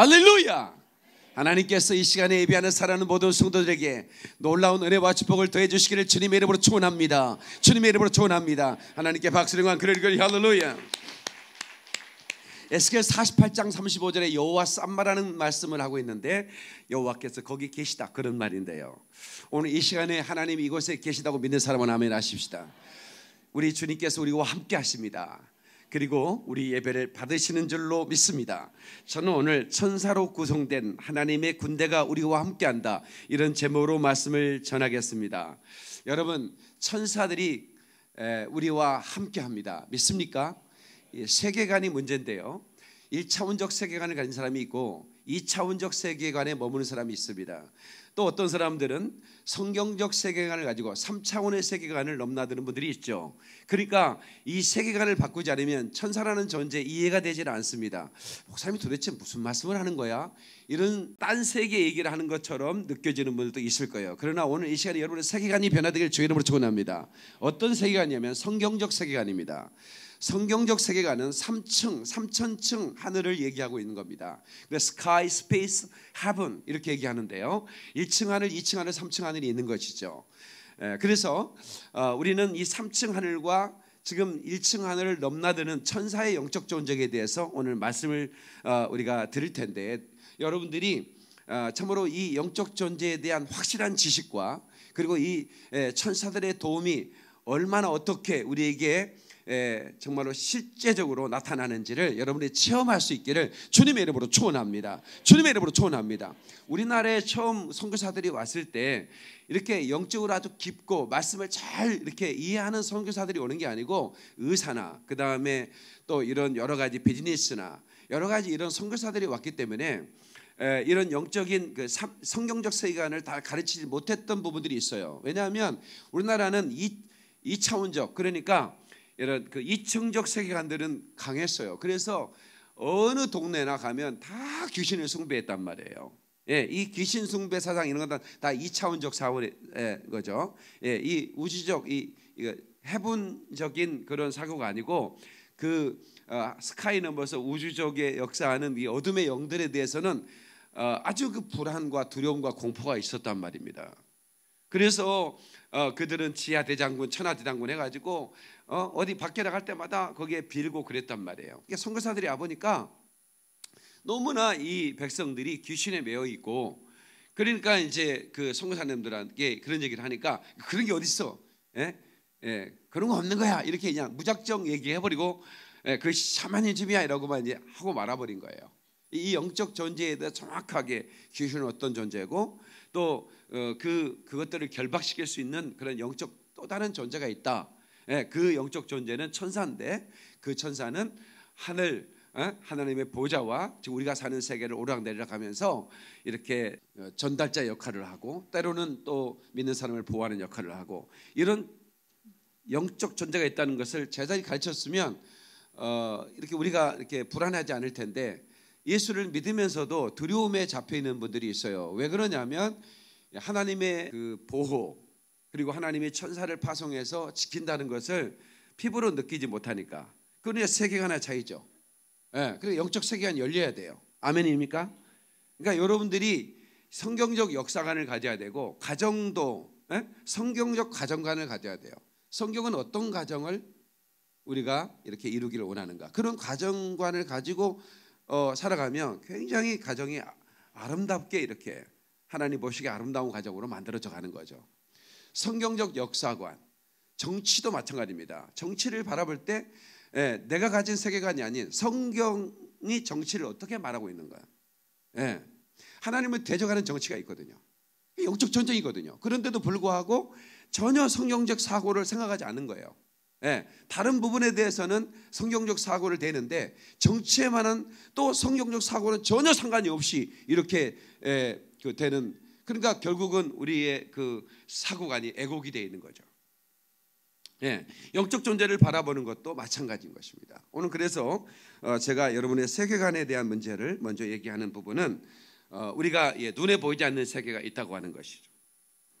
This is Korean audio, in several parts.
할렐루야! 하나님께서 이 시간에 예비하는 사랑하는 모든 성도들에게 놀라운 은혜와 축복을 더해 주시기를 주님의 이름으로 축원합니다. 주님의 이름으로 축원합니다. 하나님께 박수령과 그를 그리 할렐루야. 에스겔 48장 35절에 여호와 쌈마라는 말씀을 하고 있는데 여호와께서 거기 계시다 그런 말인데요. 오늘 이 시간에 하나님 이곳에 계시다고 믿는 사람은 아멘 하십시다. 우리 주님께서 우리와 함께 하십니다. 그리고 우리 예배를 받으시는 줄로 믿습니다. 저는 오늘 천사로 구성된 하나님의 군대가 우리와 함께한다 이런 제목으로 말씀을 전하겠습니다. 여러분 천사들이 우리와 함께합니다. 믿습니까? 세계관이 문제인데요. 1차원적 세계관을 가진 사람이 있고 2차원적 세계관에 머무는 사람이 있습니다. 또 어떤 사람들은 성경적 세계관을 가지고 3차원의 세계관을 넘나드는 분들이 있죠. 그러니까 이 세계관을 바꾸지 않으면 천사라는 존재 이해가 되질 않습니다. 목사님이 도대체 무슨 말씀을 하는 거야? 이런 딴 세계 얘기를 하는 것처럼 느껴지는 분들도 있을 거예요. 그러나 오늘 이 시간에 여러분의 세계관이 변화되길 주 이름으로 축원합니다. 어떤 세계관이냐면 성경적 세계관입니다. 성경적 세계관은 3층, 3천층 하늘을 얘기하고 있는 겁니다. 그래서 sky, space, heaven 이렇게 얘기하는데요. 1층 하늘, 2층 하늘, 3층 하늘이 있는 것이죠. 예, 그래서 어, 우리는 이 3층 하늘과 지금 1층 하늘을 넘나드는 천사의 영적 존재에 대해서 오늘 말씀을 어, 우리가 드릴 텐데 여러분들이 어, 참으로 이 영적 존재에 대한 확실한 지식과 그리고 이 예, 천사들의 도움이 얼마나 어떻게 우리에게 예, 정말로 실제적으로 나타나는지를 여러분이 체험할 수 있기를 주님의 이름으로 초원합니다. 주님의 이름으로 초원합니다. 우리나라에 처음 선교사들이 왔을 때 이렇게 영적으로 아주 깊고 말씀을 잘 이렇게 이해하는 선교사들이 오는 게 아니고 의사나 그 다음에 또 이런 여러 가지 비즈니스나 여러 가지 이런 선교사들이 왔기 때문에 에, 예, 이런 영적인 그 성경적 세계관을 다 가르치지 못했던 부분들이 있어요. 왜냐하면 우리나라는 이 이차원적 그러니까 이런 그 이층적 세계관들은 강했어요. 그래서 어느 동네나 가면 다 귀신을 숭배했단 말이에요. 예, 이 귀신 숭배 사상 이런 건다 다 이차원적 사고의 예, 거죠. 예, 이 우주적 이, 이 해분적인 그런 사고가 아니고 그 어, 스카이 넘버서 우주적의 역사하는 이 어둠의 영들에 대해서는 어, 아주 그 불안과 두려움과 공포가 있었단 말입니다. 그래서 어, 그들은 지하 대장군, 천하 대장군 해가지고 어, 디 밖에 나갈 때마다 거기에 빌고 그랬단 말이에요. 그러니 선교사들이 와보니까 너무나 이 백성들이 귀신에 매여 있고 그러니까 이제 그 선교사님들한테 그런 얘기를 하니까 그런 게 어디 있어? 예? 예, 그런 거 없는 거야. 이렇게 그냥 무작정 얘기해버리고 예, 그 샤머니즘이야 이라고만 이제 하고 말아버린 거예요. 이 영적 존재에 대해 정확하게 귀신은 어떤 존재고 또그 어, 그, 그것들을 결박시킬 수 있는 그런 영적 또 다른 존재가 있다. 예, 그 영적 존재는 천사인데 그 천사는 하늘 어? 하나님의 보좌와 지금 우리가 사는 세계를 오락내리락 하면서 이렇게 어, 전달자 역할을 하고 때로는 또 믿는 사람을 보호하는 역할을 하고 이런 영적 존재가 있다는 것을 제자들이 가르쳤으면 어, 이렇게 우리가 이렇게 불안하지 않을 텐데 예수를 믿으면서도 두려움에 잡혀 있는 분들이 있어요. 왜 그러냐면 하나님의 그 보호 그리고 하나님이 천사를 파송해서 지킨다는 것을 피부로 느끼지 못하니까 그건 세계관의 차이죠. 예, 그래서 영적 세계관 열려야 돼요. 아멘입니까? 그러니까 여러분들이 성경적 역사관을 가져야 되고 가정도 예? 성경적 가정관을 가져야 돼요. 성경은 어떤 가정을 우리가 이렇게 이루기를 원하는가 그런 가정관을 가지고 어, 살아가면 굉장히 가정이 아름답게 이렇게 하나님 보시기에 아름다운 가정으로 만들어져 가는 거죠. 성경적 역사관, 정치도 마찬가지입니다. 정치를 바라볼 때 예, 내가 가진 세계관이 아닌 성경이 정치를 어떻게 말하고 있는가. 예, 하나님을 대적하는 정치가 있거든요. 영적 전쟁이거든요. 그런데도 불구하고 전혀 성경적 사고를 생각하지 않은 거예요. 예, 다른 부분에 대해서는 성경적 사고를 대는데 정치에만은 또 성경적 사고는 전혀 상관이 없이 이렇게 예, 그 되는 그러니까 결국은 우리의 그 사고관이 애곡이 되어 있는 거죠. 예, 영적 존재를 바라보는 것도 마찬가지인 것입니다. 오늘 그래서 어, 제가 여러분의 세계관에 대한 문제를 먼저 얘기하는 부분은 어, 우리가 예, 눈에 보이지 않는 세계가 있다고 하는 것이죠.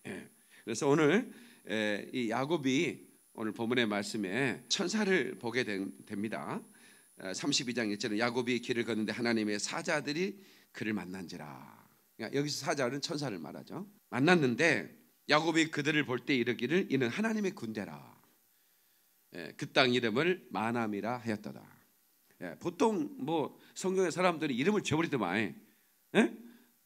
예, 그래서 오늘 이 야곱이 오늘 본문의 말씀에 천사를 보게 됩니다. 32장 어, 1절은 야곱이 길을 걷는데 하나님의 사자들이 그를 만난지라. 그러니까 여기서 사자는 천사를 말하죠. 만났는데 야곱이 그들을 볼 때 이르기를 이는 하나님의 군대라. 예, 그땅 이름을 마남이라 하였더라. 예, 보통 뭐 성경의 사람들이 이름을 지버리더만 예? 예?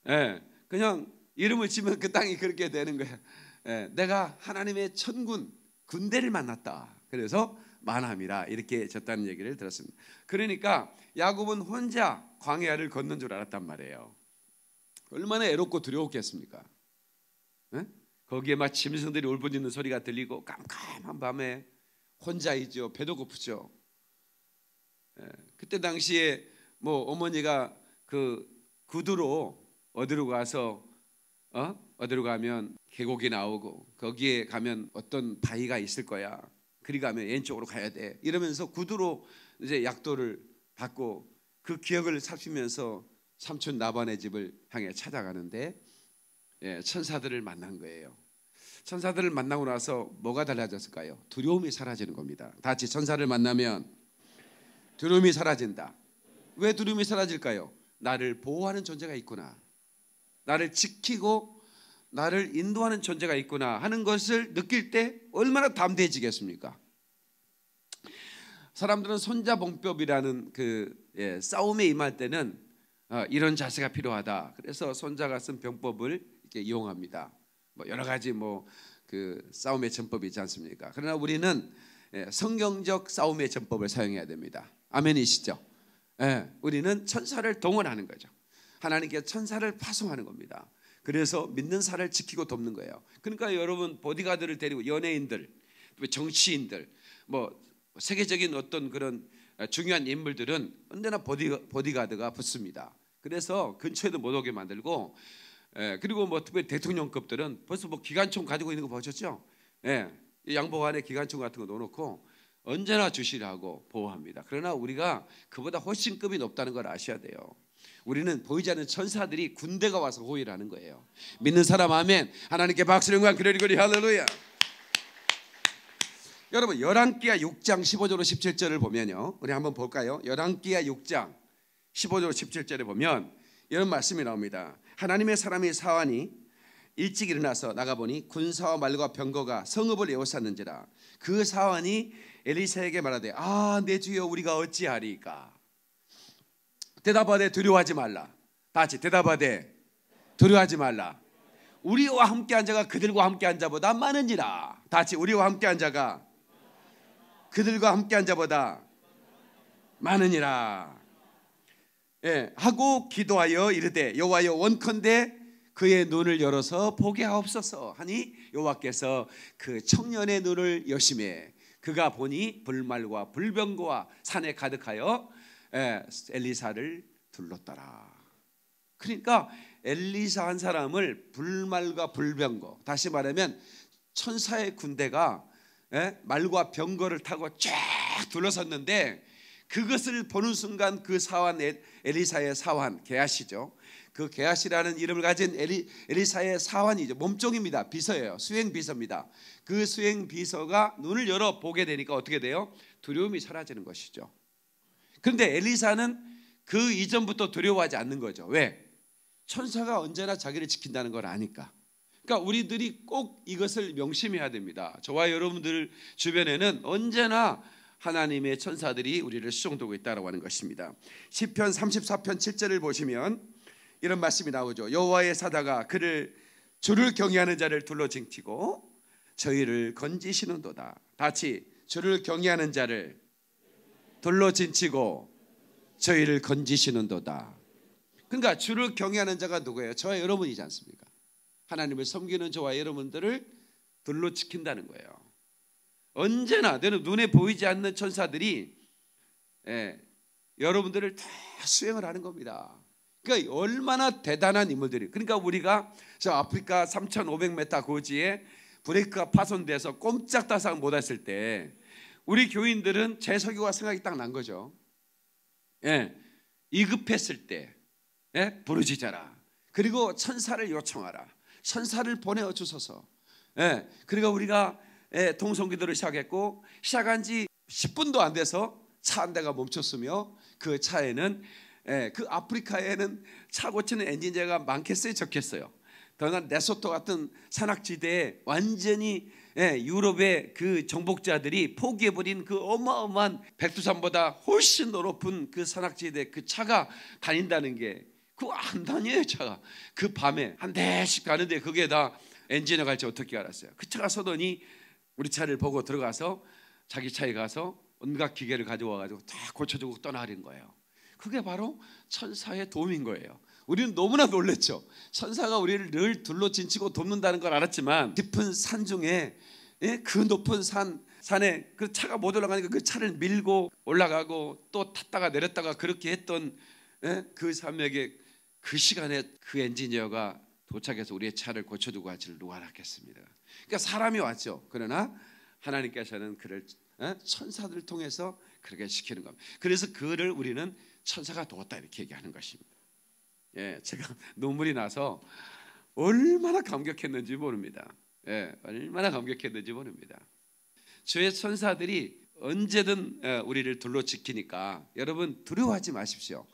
예, 그냥 이름을 지면 그 땅이 그렇게 되는 거야. 예, 내가 하나님의 천군 군대를 만났다. 그래서 만함이라 이렇게 졌다는 얘기를 들었습니다. 그러니까 야곱은 혼자 광야를 걷는 줄 알았단 말이에요. 얼마나 애롭고 두려웠겠습니까? 네? 거기에 막 짐승들이 울부짖는 소리가 들리고 깜깜한 밤에 혼자이죠. 배도 고프죠. 네. 그때 당시에 뭐 어머니가 그 구두로 어디로 가서 어? 어디로 가면 계곡이 나오고 거기에 가면 어떤 바위가 있을 거야. 그리 가면 왼쪽으로 가야 돼. 이러면서 구두로 이제 약도를 받고 그 기억을 살피면서 삼촌 나반의 집을 향해 찾아가는데 예, 천사들을 만난 거예요. 천사들을 만나고 나서 뭐가 달라졌을까요? 두려움이 사라지는 겁니다. 다 같이 천사를 만나면 두려움이 사라진다. 왜 두려움이 사라질까요? 나를 보호하는 존재가 있구나. 나를 지키고 나를 인도하는 존재가 있구나 하는 것을 느낄 때 얼마나 담대해지겠습니까? 사람들은 손자봉법이라는 그 예, 싸움에 임할 때는 어, 이런 자세가 필요하다. 그래서 손자가 쓴 병법을 이렇게 이용합니다. 뭐 여러 가지 뭐 그 싸움의 전법이 있지 않습니까? 그러나 우리는 예, 성경적 싸움의 전법을 사용해야 됩니다. 아멘이시죠? 예, 우리는 천사를 동원하는 거죠. 하나님께 천사를 파송하는 겁니다. 그래서 믿는 사를 지키고 돕는 거예요. 그러니까 여러분 보디가드를 데리고 연예인들, 정치인들, 뭐 세계적인 어떤 그런 어, 중요한 인물들은 언제나 보디, 보디가드가 붙습니다. 그래서 근처에도 못 오게 만들고 예, 그리고 뭐 특별히 대통령급들은 벌써 뭐 기관총 가지고 있는 거 보셨죠? 예, 양복 안에 기관총 같은 거 넣어놓고 언제나 주시를 하고 보호합니다. 그러나 우리가 그보다 훨씬 급이 높다는 걸 아셔야 돼요. 우리는 보이지 않는 천사들이 군대가 와서 호위를 하는 거예요. 믿는 사람 아멘. 하나님께 박수령과 그리거리 할렐루야. 여러분 열왕기하 6장 15절로 17절을 보면요. 우리 한번 볼까요? 열왕기하 6장 15절로 17절에 보면 이런 말씀이 나옵니다. 하나님의 사람이 사환이 일찍 일어나서 나가보니 군사와 말과 병거가 성읍을 에워쌌는지라 그 사환이 엘리사에게 말하되 아내 주여 우리가 어찌하리까 대답하되 두려워하지 말라 다 같이 대답하되 두려워하지 말라 우리와 함께 한 자가 그들과 함께 한 자보다 많으니라 다 같이 우리와 함께 한 자가 그들과 함께한 자보다 많으니라. 예, 하고 기도하여 이르되 여호와여 원컨대 그의 눈을 열어서 보게 하옵소서 하니 여호와께서 그 청년의 눈을 여심해 그가 보니 불말과 불병과 산에 가득하여 예, 엘리사를 둘렀더라. 그러니까 엘리사 한 사람을 불말과 불병거 다시 말하면 천사의 군대가 에? 예? 말과 병거를 타고 쫙 둘러섰는데 그것을 보는 순간 그 사환 엘리사의 사환 개하시죠그개하시라는 이름을 가진 엘리, 엘리사의 사환이죠. 몸종입니다. 비서예요. 수행 비서입니다. 그 수행 비서가 눈을 열어 보게 되니까 어떻게 돼요? 두려움이 사라지는 것이죠. 그런데 엘리사는 그 이전부터 두려워하지 않는 거죠. 왜? 천사가 언제나 자기를 지킨다는 걸 아니까. 그러니까 우리들이 꼭 이것을 명심해야 됩니다. 저와 여러분들 주변에는 언제나 하나님의 천사들이 우리를 수종되고 있다고 하는 것입니다. 시편 34편 7절을 보시면 이런 말씀이 나오죠. 여호와의 사다가 그를 주를 경외하는 자를 둘러 징치고 저희를 건지시는도다. 다시 주를 경외하는 자를 둘러 징치고 저희를 건지시는도다. 그러니까 주를 경외하는 자가 누구예요? 저와 여러분이지 않습니까? 하나님을 섬기는 저와 여러분들을 둘로 지킨다는 거예요. 언제나 눈에 보이지 않는 천사들이 예, 여러분들을 다 수행을 하는 겁니다. 그러니까 얼마나 대단한 인물들이. 그러니까 우리가 저 아프리카 3,500m 고지에 브레이크가 파손돼서 꼼짝다상 못했을 때 우리 교인들은 재석이와 생각이 딱 난 거죠. 예, 이급했을 때 예, 부르짖어라. 그리고 천사를 요청하라. 선사를 보내어 주소서. 예. 그리고 우리가 예, 동성기도를 시작했고 시작한 지 10분도 안 돼서 차 한 대가 멈췄으며 그 차에는 예, 그 아프리카에는 차 고치는 엔진제가 많겠어요, 적겠어요. 더나 레소토 같은 산악지대에 완전히 예, 유럽의 그 정복자들이 포기해버린 그 어마어마한 백두산보다 훨씬 높은 그 산악지대 그 차가 다닌다는 게 그거 안 다녀요 차가 그 밤에 한 대씩 가는데 그게 다엔진에 갈지 어떻게 알았어요 그 차가 서더니 우리 차를 보고 들어가서 자기 차에 가서 온갖 기계를 가져와가지고 다 고쳐주고 떠나린 거예요 그게 바로 천사의 도움인 거예요 우리는 너무나 놀랬죠 천사가 우리를 늘 둘러진치고 돕는다는 걸 알았지만 깊은 산 중에 예? 그 높은 산 산에 그 차가 못 올라가니까 그 차를 밀고 올라가고 또 탔다가 내렸다가 그렇게 했던 예? 그 산맥에 그 시간에 그 엔지니어가 도착해서 우리의 차를 고쳐두고 왔지를 누가 알았겠습니다. 그러니까 사람이 왔죠. 그러나 하나님께서는 그를 어? 천사들을 통해서 그렇게 시키는 겁니다. 그래서 그를 우리는 천사가 도왔다 이렇게 얘기하는 것입니다. 예, 제가 눈물이 나서 얼마나 감격했는지 모릅니다. 예, 얼마나 감격했는지 모릅니다. 주의 천사들이 언제든 어, 우리를 둘러 지키니까 여러분 두려워하지 마십시오.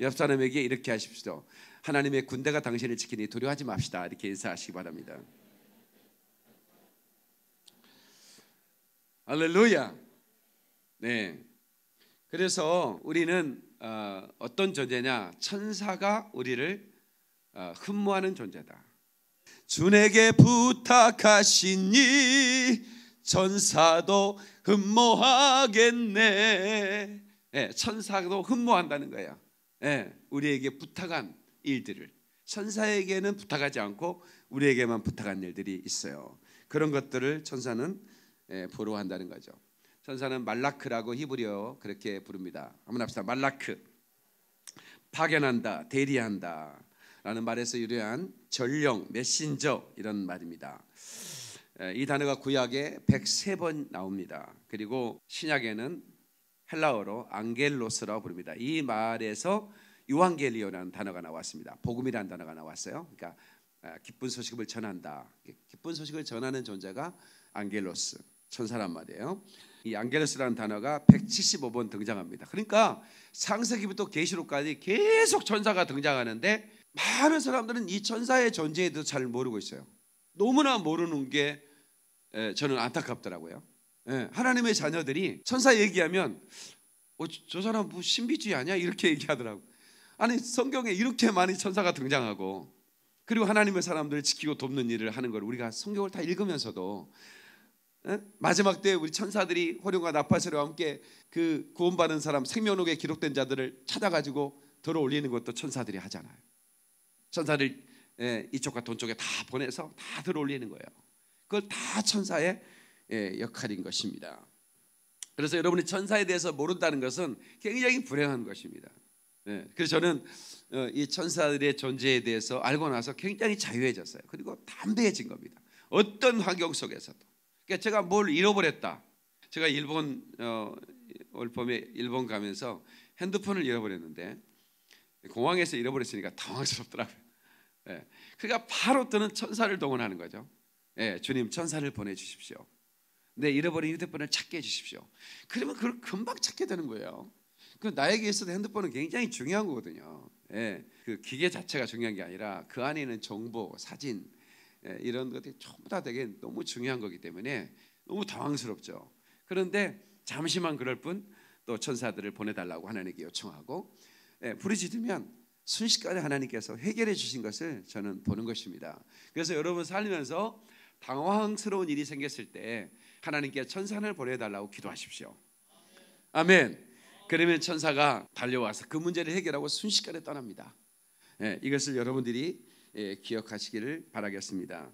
옆 사람에게 이렇게 하십시오. 하나님의 군대가 당신을 지키니 두려워하지 맙시다. 이렇게 인사하시기 바랍니다. 할렐루야. 네. 그래서 우리는 어, 떤 존재냐? 천사가 우리를 어, 흠모하는 존재다. 주에게 부탁하시니 천사도 흠모하겠네. 네, 천사도 흠모한다는 거야. 예, 우리에게 부탁한 일들을 천사에게는 부탁하지 않고 우리에게만 부탁한 일들이 있어요. 그런 것들을 천사는 예, 보러 한다는 거죠. 천사는 말라크라고 히브리어 그렇게 부릅니다. 한번 합시다. 말라크. 파견한다, 대리한다. 라는 말에서 유래한 전령, 메신저 이런 말입니다. 예, 이 단어가 구약에 103번 나옵니다. 그리고 신약에는 헬라어로 안겔로스라고 부릅니다. 이 말에서 유한겔리오라는 단어가 나왔습니다. 복음이라는 단어가 나왔어요. 그러니까 아, 기쁜 소식을 전한다. 기쁜 소식을 전하는 존재가 안겔로스 천사란 말이에요. 이 안겔로스라는 단어가 175번 등장합니다. 그러니까 창세기부터 계시록까지 계속 천사가 등장하는데 많은 사람들은 이 천사의 존재에 도잘 모르고 있어요. 너무나 모르는 게 저는 안타깝더라고요. 예, 하나님의 자녀들이 천사 얘기하면 어, 저 사람 뭐 신비주의 아니야? 이렇게 얘기하더라고. 아니 성경에 이렇게 많이 천사가 등장하고 그리고 하나님의 사람들을 지키고 돕는 일을 하는 걸 우리가 성경을 다 읽으면서도 예? 마지막 때 우리 천사들이 호령과 나팔소리와 함께 그 구원받은 사람 생명록에 기록된 자들을 찾아가지고 들어 올리는 것도 천사들이 하잖아요. 천사들 예, 이쪽과 돈쪽에다 보내서 다 들어 올리는 거예요. 그걸 다 천사의 예, 역할인 것입니다. 그래서 여러분이 천사에 대해서 모른다는 것은 굉장히 불행한 것입니다. 예, 그래서 저는 어, 이 천사들의 존재에 대해서 알고 나서 굉장히 자유해졌어요. 그리고 담대해진 겁니다. 어떤 환경 속에서도. 그러니까 제가 뭘 잃어버렸다. 제가 일본 어, 올 봄에 일본 가면서 핸드폰을 잃어버렸는데 공항에서 잃어버렸으니까 당황스럽더라고요. 예. 그러니까 바로 뜨는 천사를 동원하는 거죠. 예, 주님 천사를 보내주십시오. 내 잃어버린 휴대폰을 찾게 해주십시오. 그러면 그걸 금방 찾게 되는 거예요. 그 나에게 있어서 핸드폰은 굉장히 중요한 거거든요. 예, 그 기계 자체가 중요한 게 아니라 그 안에 있는 정보, 사진 예, 이런 것들이 전부 다 되게 너무 중요한 거기 때문에 너무 당황스럽죠. 그런데 잠시만 그럴 뿐 또 천사들을 보내달라고 하나님께 요청하고 예, 부르짖으면 순식간에 하나님께서 해결해 주신 것을 저는 보는 것입니다. 그래서 여러분 살면서 당황스러운 일이 생겼을 때 하나님께 천사를 보내달라고 기도하십시오. 아멘. 그러면 천사가 달려와서 그 문제를 해결하고 순식간에 떠납니다. 예, 이것을 여러분들이 예, 기억하시기를 바라겠습니다.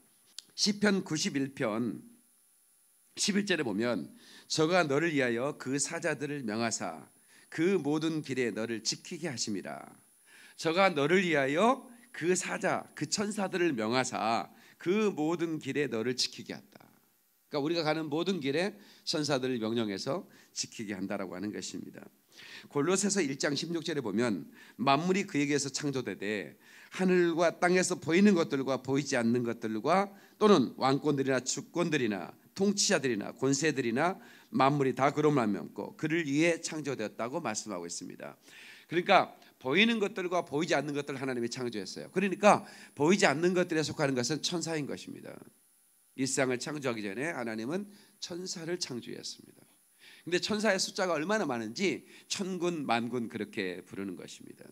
시편 91편 11절에 보면 저가 너를 위하여 그 사자들을 명하사 그 모든 길에 너를 지키게 하심이라. 저가 너를 위하여 그 사자 그 천사들을 명하사 그 모든 길에 너를 지키게 한다. 그러니까 우리가 가는 모든 길에 천사들을 명령해서 지키게 한다라고 하는 것입니다. 골로새서 1장 16절에 보면 만물이 그에게서 창조되되 하늘과 땅에서 보이는 것들과 보이지 않는 것들과 또는 왕권들이나 주권들이나 통치자들이나 권세들이나 만물이 다 그럼을 없고 그를 위해 창조되었다고 말씀하고 있습니다. 그러니까 보이는 것들과 보이지 않는 것들 하나님이 창조했어요. 그러니까 보이지 않는 것들에 속하는 것은 천사인 것입니다. 일상을 창조하기 전에 하나님은 천사를 창조했습니다. 근데 천사의 숫자가 얼마나 많은지 천군 만군 그렇게 부르는 것입니다.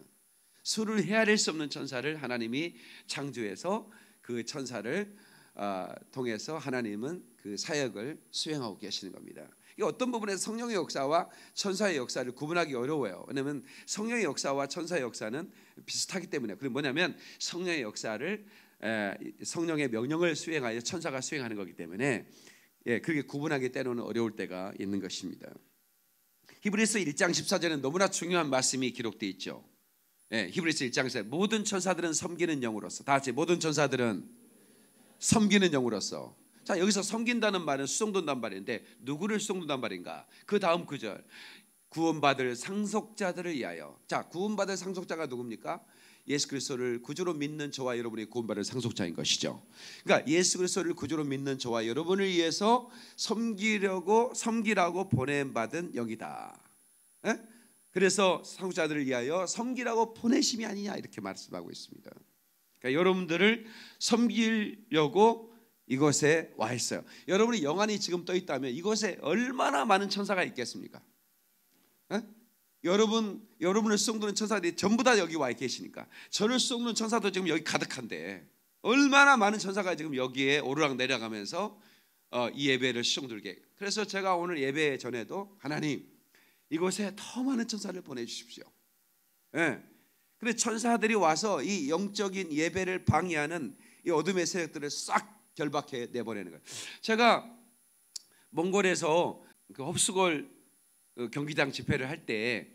수를 헤아릴 수 없는 천사를 하나님이 창조해서 그 천사를 아, 통해서 하나님은 그 사역을 수행하고 계시는 겁니다. 이 어떤 부분에서 성령의 역사와 천사의 역사를 구분하기 어려워요. 왜냐하면 성령의 역사와 천사의 역사는 비슷하기 때문에. 그럼 뭐냐면 성령의 역사를 예, 성령의 명령을 수행하여 천사가 수행하는 거기 때문에 예, 그게 구분하기 때로는 어려울 때가 있는 것입니다. 히브리서 1장 14절에는 너무나 중요한 말씀이 기록되 있죠. 예, 히브리서 1장 14 모든 천사들은 섬기는 영으로서 다 같이 모든 천사들은 섬기는 영으로서 자 여기서 섬긴다는 말은 수송돈단 말인데 누구를 수송돈단 말인가? 그 다음 구절 구원받을 상속자들을 위하여 자 구원받을 상속자가 누굽니까? 예수 그리스도를 구주로 믿는 저와 여러분이 구원받을 상속자인 것이죠. 그러니까 예수 그리스도를 구주로 믿는 저와 여러분을 위해서 섬기려고 섬기라고 보냄 받은 영이다. 에? 예? 그래서 상속자들을 위하여 섬기라고 보내심이 아니냐 이렇게 말씀하고 있습니다. 그러니까 여러분들을 섬기려고 이곳에 와 있어요. 여러분이 영안이 지금 떠 있다면 이곳에 얼마나 많은 천사가 있겠습니까? 에? 예? 여러분 여러분을 쏘는 천사들이 전부 다 여기 와 계시니까 저를 쏘는 천사도 지금 여기 가득한데 얼마나 많은 천사가 지금 여기에 오르락 내려가면서 어, 이 예배를 시종들게 그래서 제가 오늘 예배 전에도 하나님 이곳에 더 많은 천사를 보내주십시오. 예. 근데 천사들이 와서 이 영적인 예배를 방해하는 이 어둠의 세력들을 싹 결박해 내버리는 거예요. 제가 몽골에서 그 홉스골 그 경기장 집회를 할 때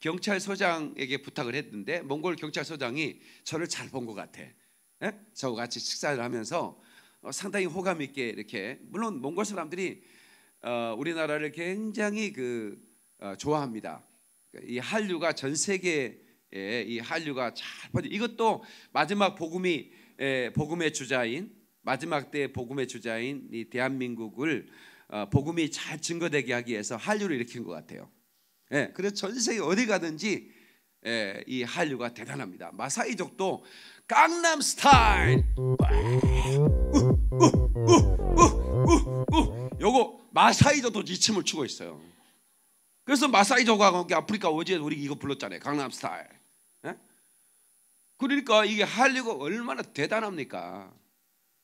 경찰서장에게 부탁을 했는데 몽골 경찰서장이 저를 잘 본 것 같아. 예? 저와 같이 식사를 하면서 어, 상당히 호감 있게 이렇게 물론 몽골 사람들이 어, 우리나라를 굉장히 그 어, 좋아합니다. 이 한류가 전 세계에 이 한류가 잘 퍼져. 이것도 마지막 복음이 예, 복음의 주자인 마지막 때 복음의 주자인 이 대한민국을 어, 복음이 잘 증거되게 하기 위해서 한류를 일으킨 것 같아요. 예, 그래서 전 세계 어디 가든지 예, 이 한류가 대단합니다. 마사이족도 강남 스타일. 요거 마사이족도 이 춤을 추고 있어요. 그래서 마사이족하고 아프리카 어제 우리 이거 불렀잖아요. 강남 스타일. 예? 그러니까 이게 한류가 얼마나 대단합니까?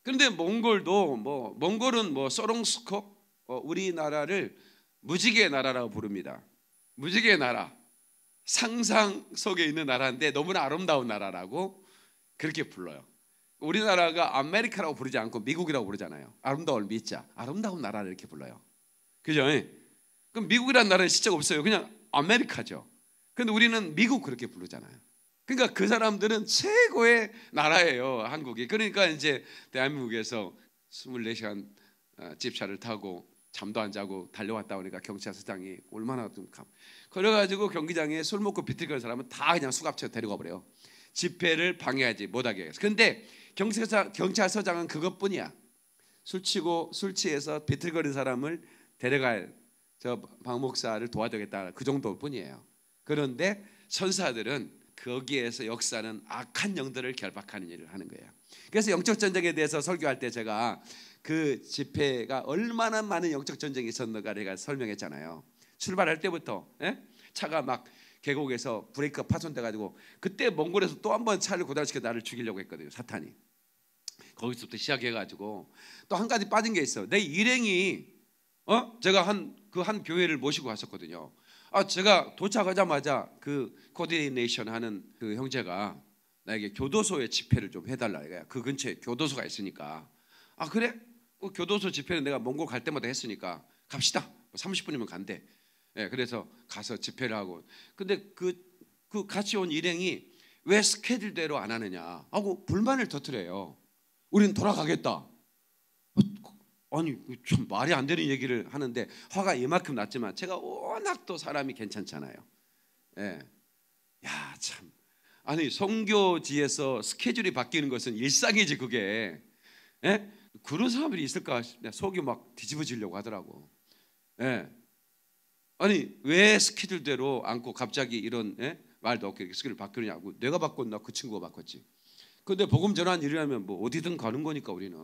그데 몽골도 뭐 몽골은 뭐 소롱스코 어, 우리나라를 무지개 나라라고 부릅니다. 무지개 나라. 상상 속에 있는 나라인데 너무나 아름다운 나라라고 그렇게 불러요. 우리나라가 아메리카라고 부르지 않고 미국이라고 부르잖아요. 아름다운 미자. 아름다운 나라를 이렇게 불러요. 그죠? 예. 그럼 미국이라는 나라는 실적 없어요. 그냥 아메리카죠. 근데 우리는 미국 그렇게 부르잖아요. 그러니까 그 사람들은 최고의 나라예요. 한국이. 그러니까 이제 대한민국에서 24시간 아, 집차를 타고 잠도 안 자고 달려왔다 오니까 경찰서장이 얼마나 좀 감. 그래가지고 경기장에 술 먹고 비틀거리는 사람은 다 그냥 수갑채 데리고 버려요. 집회를 방해하지 못하게 해서. 근데 경찰서, 경찰서장은 그것뿐이야. 술 치고 술 취해서 비틀거리는 사람을 데려갈 저 방목사를 도와주겠다 그 정도뿐이에요. 그런데 천사들은 거기에서 역사는 악한 영들을 결박하는 일을 하는 거예요. 그래서 영적 전쟁에 대해서 설교할 때 제가 그 집회가 얼마나 많은 영적 전쟁이 있었는가 내가 설명했잖아요. 출발할 때부터 에? 예? 차가 막 계곡에서 브레이크가 파손돼 가지고 그때 몽골에서 또 한번 차를 고달시켜 나를 죽이려고 했거든요. 사탄이. 거기서부터 시작해 가지고 또 한 가지 빠진 게있어내 일행이 어? 제가 한 그한 그 교회를 모시고 갔었거든요. 아, 제가 도착하자마자 그 코디네이션 하는 그 형제가 나에게 교도소에 집회를 좀 해달라 이거야. 그러니까 그 근처에 교도소가 있으니까. 아 그래? 그 교도소 집회는 내가 몽골 갈 때마다 했으니까 갑시다. 30분이면 뭐 간대. 예, 그래서 가서 집회를 하고. 근데 그, 그 같이 온 일행이 왜 스케줄대로 안 하느냐 하고 불만을 터트려요. 우린 돌아가겠다. 어, 그, 아니 좀 그 말이 안 되는 얘기를 하는데 화가 이만큼 났지만 제가 워낙 또 사람이 괜찮잖아요. 예. 야 참. 아니 성교지에서 스케줄이 바뀌는 것은 일상이지 그게. 예? 그런 사람들이 있을까 싶네. 속이 막 뒤집어지려고 하더라고. 예. 아니 왜 스케줄대로 안고 갑자기 이런 예? 말도 없게 스케줄 바뀌느냐고 내가 바꿨나 그 친구가 바꿨지. 근데 복음 전환 일이라면 뭐 어디든 가는 거니까 우리는.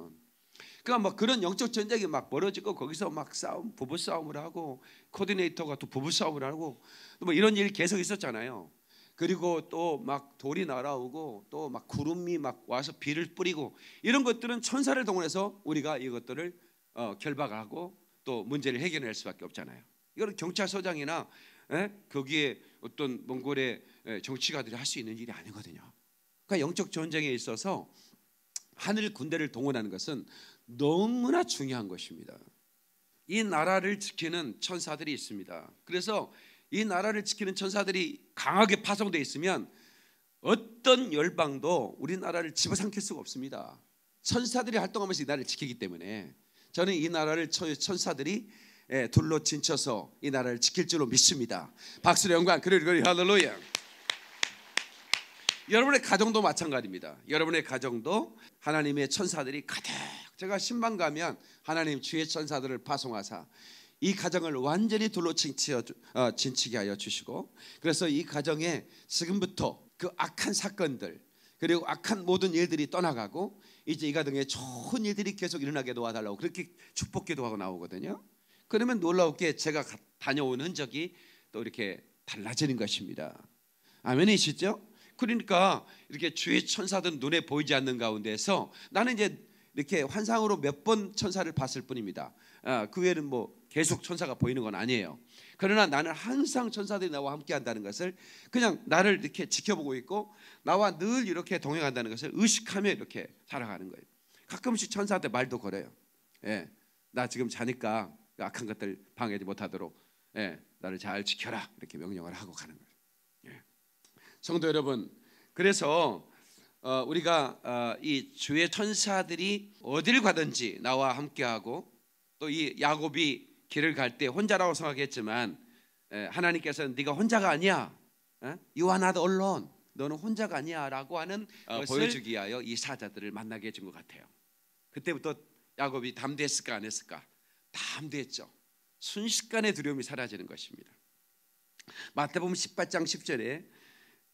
그러니까 막 그런 영적 전쟁이 막 벌어지고 거기서 막 싸움 부부 싸움을 하고 코디네이터가 또 부부 싸움을 하고 뭐 이런 일 계속 있었잖아요. 그리고 또 막 돌이 날아오고 또 막 구름이 막 와서 비를 뿌리고 이런 것들은 천사를 동원해서 우리가 이것들을 어, 결박하고 또 문제를 해결할 수밖에 없잖아요. 이거는 경찰서장이나 에? 예, 거기에 어떤 몽골의 예, 정치가들이 할 수 있는 일이 아니거든요. 그러니까 영적 전쟁에 있어서 하늘 군대를 동원하는 것은 너무나 중요한 것입니다. 이 나라를 지키는 천사들이 있습니다. 그래서 이 나라를 지키는 천사들이 강하게 파송되어 있으면 어떤 열방도 우리나라를 집어삼킬 수가 없습니다. 천사들이 활동하면서 이 나라를 지키기 때문에 저는 이 나라를 천사들이 예, 둘로 진쳐서 이 나라를 지킬 줄로 믿습니다. 박수로 영광 그리고 할렐루야. 여러분의 가정도 마찬가지입니다. 여러분의 가정도 하나님의 천사들이 가득 제가 신방 가면 하나님 주의 천사들을 파송하사 이 가정을 완전히 둘로 진치어, 어, 진치게 하여 주시고 그래서 이 가정에 지금부터 그 악한 사건들 그리고 악한 모든 일들이 떠나가고 이제 이 가정에 좋은 일들이 계속 일어나게 도와달라고 그렇게 축복기도 하고 나오거든요. 그러면 놀라울게 제가 다녀온 흔적이 또 이렇게 달라지는 것입니다. 아멘이시죠? 그러니까 이렇게 주의 천사들 눈에 보이지 않는 가운데서 나는 이제 이렇게 환상으로 몇 번 천사를 봤을 뿐입니다. 아, 그 외에는 뭐 계속 천사가 보이는 건 아니에요. 그러나 나는 항상 천사들이 나와 함께 한다는 것을 그냥 나를 이렇게 지켜보고 있고 나와 늘 이렇게 동행한다는 것을 의식하며 이렇게 살아가는 거예요. 가끔씩 천사한테 말도 걸어요. 예, 나 지금 자니까 악한 것들 방해하지 못하도록 예, 나를 잘 지켜라 이렇게 명령을 하고 가는 거예요. 예. 성도 여러분, 그래서 어, 우리가 어, 이 주의 천사들이 어딜 가든지 나와 함께하고 또 이 야곱이 길을 갈 때 혼자라고 생각했지만 하나님께서는 네가 혼자가 아니야. 유한하다 어? 언론 너는 혼자가 아니야라고 하는 어, 보여주기 위하여 이 사자들을 만나게 해준 것 같아요. 그때부터 야곱이 담대했을까 안 했을까? 담대했죠. 순식간에 두려움이 사라지는 것입니다. 마태복음 18장 10절에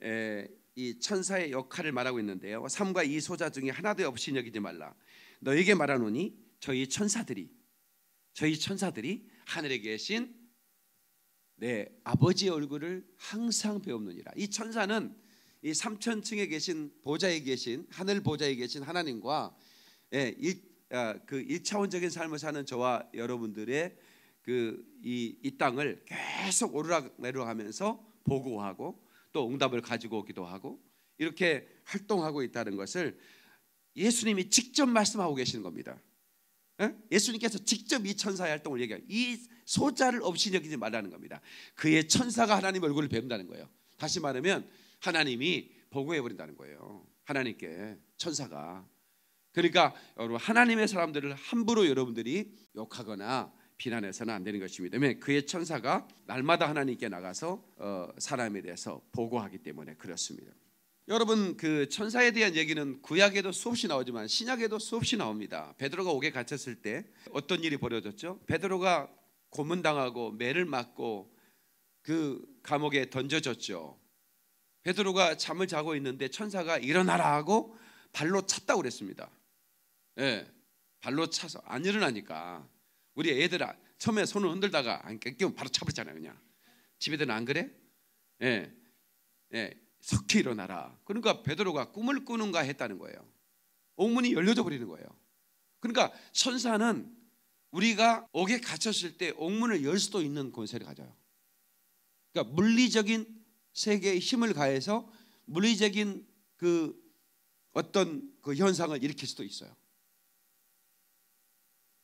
에, 이 천사의 역할을 말하고 있는데요. 삼과 이 소자 중에 하나도 없이 여기지 말라. 너에게 말하노니 저희 천사들이 저희 천사들이 하늘에 계신 내 아버지의 얼굴을 항상 배웁느니라. 이 천사는 이 삼천층에 계신 보좌에 계신 하늘 보좌에 계신 하나님과 예, 일, 아, 그 일차원적인 삶을 사는 저와 여러분들의 그이이 이 땅을 계속 오르락 내려가면서 보고하고 또 응답을 가지고 오기도 하고 이렇게 활동하고 있다는 것을 예수님이 직접 말씀하고 계시는 겁니다. 예수님께서 직접 이 천사의 활동을 얘기해요. 이 소자를 없이 여기지 말라는 겁니다. 그의 천사가 하나님 얼굴을 뱀다는 거예요. 다시 말하면 하나님이 보고해 버린다는 거예요. 하나님께 천사가 그러니까 여러분 하나님의 사람들을 함부로 여러분들이 욕하거나 비난해서는 안 되는 것입니다. 왜 그의 천사가 날마다 하나님께 나가서 어, 사람에 대해서 보고하기 때문에 그렇습니다. 여러분 그 천사에 대한 얘기는 구약에도 수없이 나오지만 신약에도 수없이 나옵니다. 베드로가 옥에 갇혔을 때 어떤 일이 벌어졌죠? 베드로가 고문당하고 매를 맞고 그 감옥에 던져졌죠. 베드로가 잠을 자고 있는데 천사가 일어나라 하고 발로 찼다 그랬습니다. 예. 발로 차서 안 일어나니까 우리 애들아 처음에 손을 흔들다가 안 깨면 바로 차버리잖아요, 그냥. 집에들은 안 그래? 예. 예. 석히 일어나라. 그러니까 베드로가 꿈을 꾸는가 했다는 거예요. 옥문이 열려져 버리는 거예요. 그러니까 천사는 우리가 옥에 갇혔을 때 옥문을 열 수도 있는 권세를 가져요. 그러니까 물리적인 세계에 힘을 가해서 물리적인 그 어떤 그 현상을 일으킬 수도 있어요.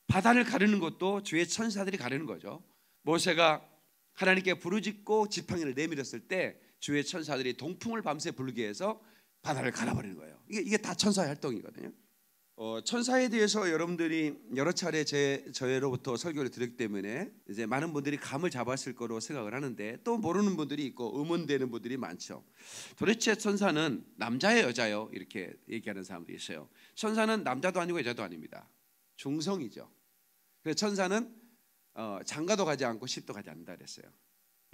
바다를 가르는 것도 주의 천사들이 가르는 거죠. 모세가 하나님께 부르짖고 지팡이를 내밀었을 때 주의 천사들이 동풍을 밤새 불게 해서 바다를 갈아버리는 거예요. 이게, 이게 다 천사의 활동이거든요. 어, 천사에 대해서 여러분들이 여러 차례 제 저예로부터 설교를 드렸기 때문에 이제 많은 분들이 감을 잡았을 거로 생각을 하는데 또 모르는 분들이 있고 의문되는 분들이 많죠. 도대체 천사는 남자예요, 여자요? 이렇게 얘기하는 사람들이 있어요. 천사는 남자도 아니고 여자도 아닙니다. 중성이죠. 그래서 천사는 어, 장가도 가지 않고 십도 가지 않는다 그랬어요.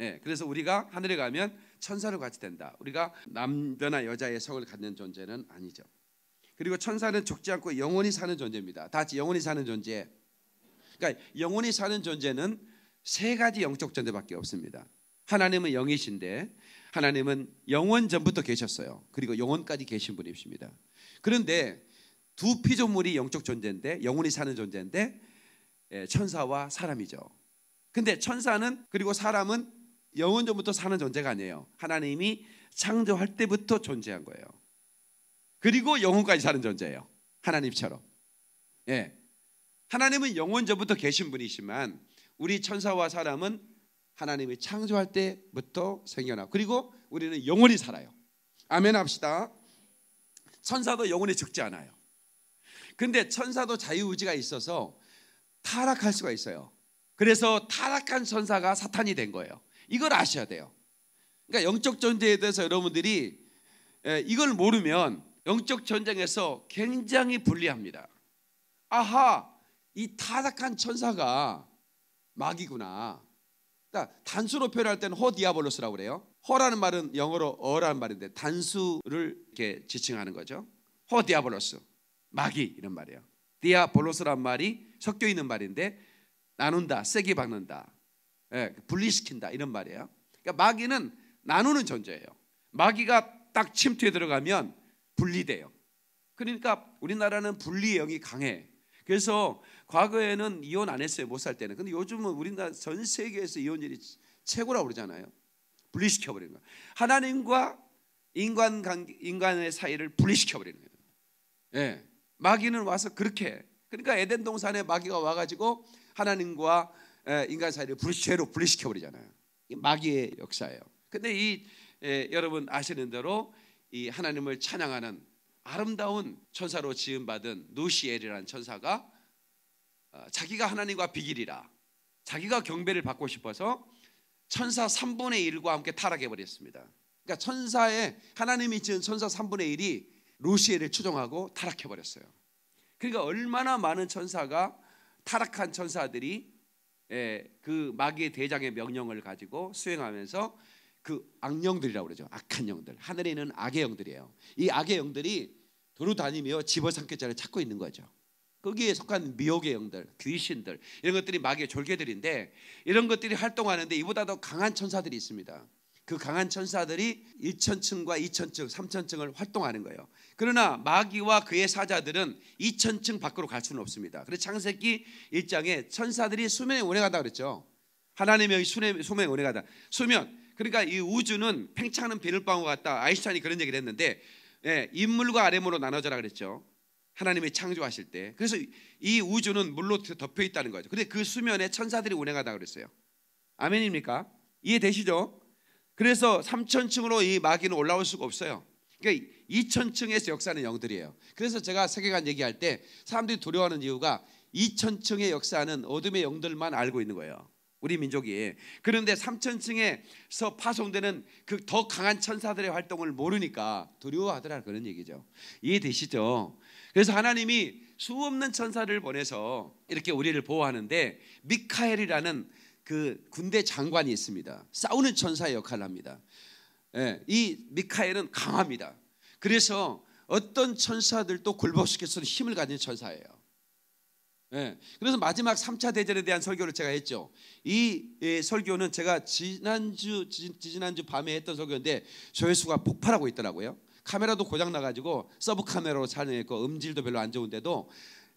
예, 그래서 우리가 하늘에 가면 천사를 같이 된다. 우리가 남자나 여자의 성을 갖는 존재는 아니죠. 그리고 천사는 죽지 않고 영원히 사는 존재입니다. 다 같이 영원히 사는 존재. 그러니까 영원히 사는 존재는 세 가지 영적 존재밖에 없습니다. 하나님은 영이신데 하나님은 영원 전부터 계셨어요. 그리고 영원까지 계신 분이십니다. 그런데 두 피조물이 영적 존재인데 영원히 사는 존재인데 예, 천사와 사람이죠. 근데 천사는 그리고 사람은 영원 전부터 사는 존재가 아니에요. 하나님이 창조할 때부터 존재한 거예요. 그리고 영혼까지 사는 존재예요. 하나님처럼. 예. 하나님은 영원 전부터 계신 분이지만 우리 천사와 사람은 하나님이 창조할 때부터 생겨나. 그리고 우리는 영원히 살아요. 아멘 합시다. 천사도 영원히 죽지 않아요. 근데 천사도 자유의지가 있어서 타락할 수가 있어요. 그래서 타락한 천사가 사탄이 된 거예요. 이걸 아셔야 돼요. 그러니까 영적 전쟁에 대해서 여러분들이 이걸 모르면 영적 전쟁에서 굉장히 불리합니다. 아하, 이 타락한 천사가 마귀구나. 그러니까 단수로 표현할 때는 허 디아볼로스라고 그래요. 허라는 말은 영어로 어라는 말인데 단수를 이렇게 지칭하는 거죠. 허 디아볼로스, 마귀 이런 말이에요. 디아볼로스란 말이 섞여 있는 말인데 나눈다, 세게 박는다, 예, 분리시킨다 이런 말이에요. 그러니까 마귀는 나누는 존재예요. 마귀가 딱 침투에 들어가면 분리돼요. 그러니까 우리나라는 분리 영이 강해. 그래서 과거에는 이혼 안 했어요 못 살 때는. 근데 요즘은 우리나라 전 세계에서 이혼율이 최고라고 그러잖아요. 분리시켜 버리는 거. 하나님과 인간 관계, 인간의 사이를 분리시켜 버리는 거예요. 예. 마귀는 와서 그렇게. 해. 그러니까 에덴 동산에 마귀가 와 가지고 하나님과 예, 인간 사이를 불체로 분리시켜 버리잖아요. 마귀의 역사예요. 근데 이 예, 여러분 아시는 대로 이 하나님을 찬양하는 아름다운 천사로 지음 받은 누시엘이라는 천사가 어, 자기가 하나님과 비길이라 자기가 경배를 받고 싶어서 천사 3분의 1과 함께 타락해 버렸습니다. 그러니까 천사의 하나님이 지은 천사 3분의 1이 루시엘을 추종하고 타락해 버렸어요. 그러니까 얼마나 많은 천사가 타락한 천사들이 예, 그 마귀의 대장의 명령을 가지고 수행하면서 그 악령들이라고 그러죠. 악한 영들. 하늘에 있는 악의 영들이에요. 이 악의 영들이 도로 다니며 집어삼켜 자를 찾고 있는 거죠. 거기에 속한 미혹의 영들, 귀신들 이런 것들이 마귀의 졸개들인데 이런 것들이 활동하는데 이보다 더 강한 천사들이 있습니다. 그 강한 천사들이 1천층과 2천층, 3천층을 활동하는 거예요. 그러나 마귀와 그의 사자들은 2천층 밖으로 갈 수는 없습니다. 그래서 창세기 1장에 천사들이 수면에 오래 가다 그랬죠. 하나님의 수면에 오래 가다. 수면. 그러니까 이 우주는 팽창하는 비늘방울 같다. 아인슈타인이 그런 얘기를 했는데 예, 인물과 아래모로 나눠져라 그랬죠. 하나님이 창조하실 때. 그래서 이 우주는 물로 덮여 있다는 거죠. 근데 그 수면에 천사들이 운행하다 그랬어요. 아멘입니까? 이해되시죠? 그래서 3천층으로 이 마귀는 올라올 수가 없어요. 그러니까 2천층에서 역사는 영들이에요. 그래서 제가 세계관 얘기할 때 사람들이 두려워하는 이유가 2천층의 역사는 어둠의 영들만 알고 있는 거예요. 우리 민족이 그런데 3천층에서 파송되는 그 더 강한 천사들의 활동을 모르니까 두려워하더라 그런 얘기죠. 이해되시죠? 그래서 하나님이 수없는 천사를 보내서 이렇게 우리를 보호하는데 미카엘이라는 그 군대 장관이 있습니다. 싸우는 천사의 역할을 합니다. 예, 이 미카엘은 강합니다. 그래서 어떤 천사들도 굴복시킬 수는 힘을 가진 천사예요. 예, 그래서 마지막 3차 대전에 대한 설교를 제가 했죠. 이 예, 설교는 제가 지난주 지, 지난주 밤에 했던 설교인데 조회수가 폭발하고 있더라고요. 카메라도 고장 나가지고 서브 카메라로 촬영했고 음질도 별로 안 좋은데도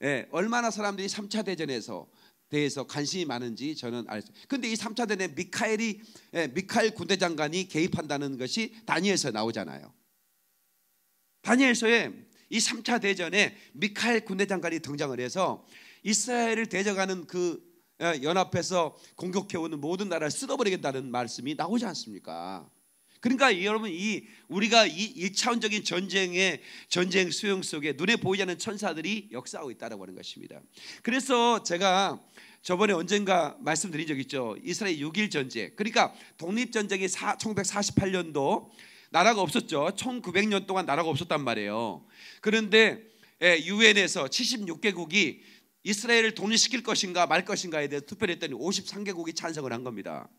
예, 얼마나 사람들이 3차 대전에서 대해서 관심이 많은지 저는 알았어요. 근데 이 3차 대내 미카엘이 예, 미카엘 군대 장관이 개입한다는 것이 다니엘서 나오잖아요. 다니엘서에 이 3차 대전에 미카엘 군대 장관이 등장을 해서 이스라엘을 대적하는 그 예, 연합해서 공격해오는 모든 나라를 쓸어버리겠다는 말씀이 나오지 않습니까? 그러니까 여러분 이 우리가 이 1차원적인 전쟁의 전쟁 수용 속에 눈에 보이지 않는 천사들이 역사하고 있다라고 하는 것입니다. 그래서 제가 저번에 언젠가 말씀드린 적 있죠. 이스라엘 6일 전쟁. 그러니까 독립 전쟁이 1948년도 나라가 없었죠. 1900년 동안 나라가 없었단 말이에요. 그런데 예, 유엔에서 76개국이 이스라엘을 독립시킬 것인가 말 것인가에 대해서 투표를 했더니 53개국이 찬성을 한 겁니다.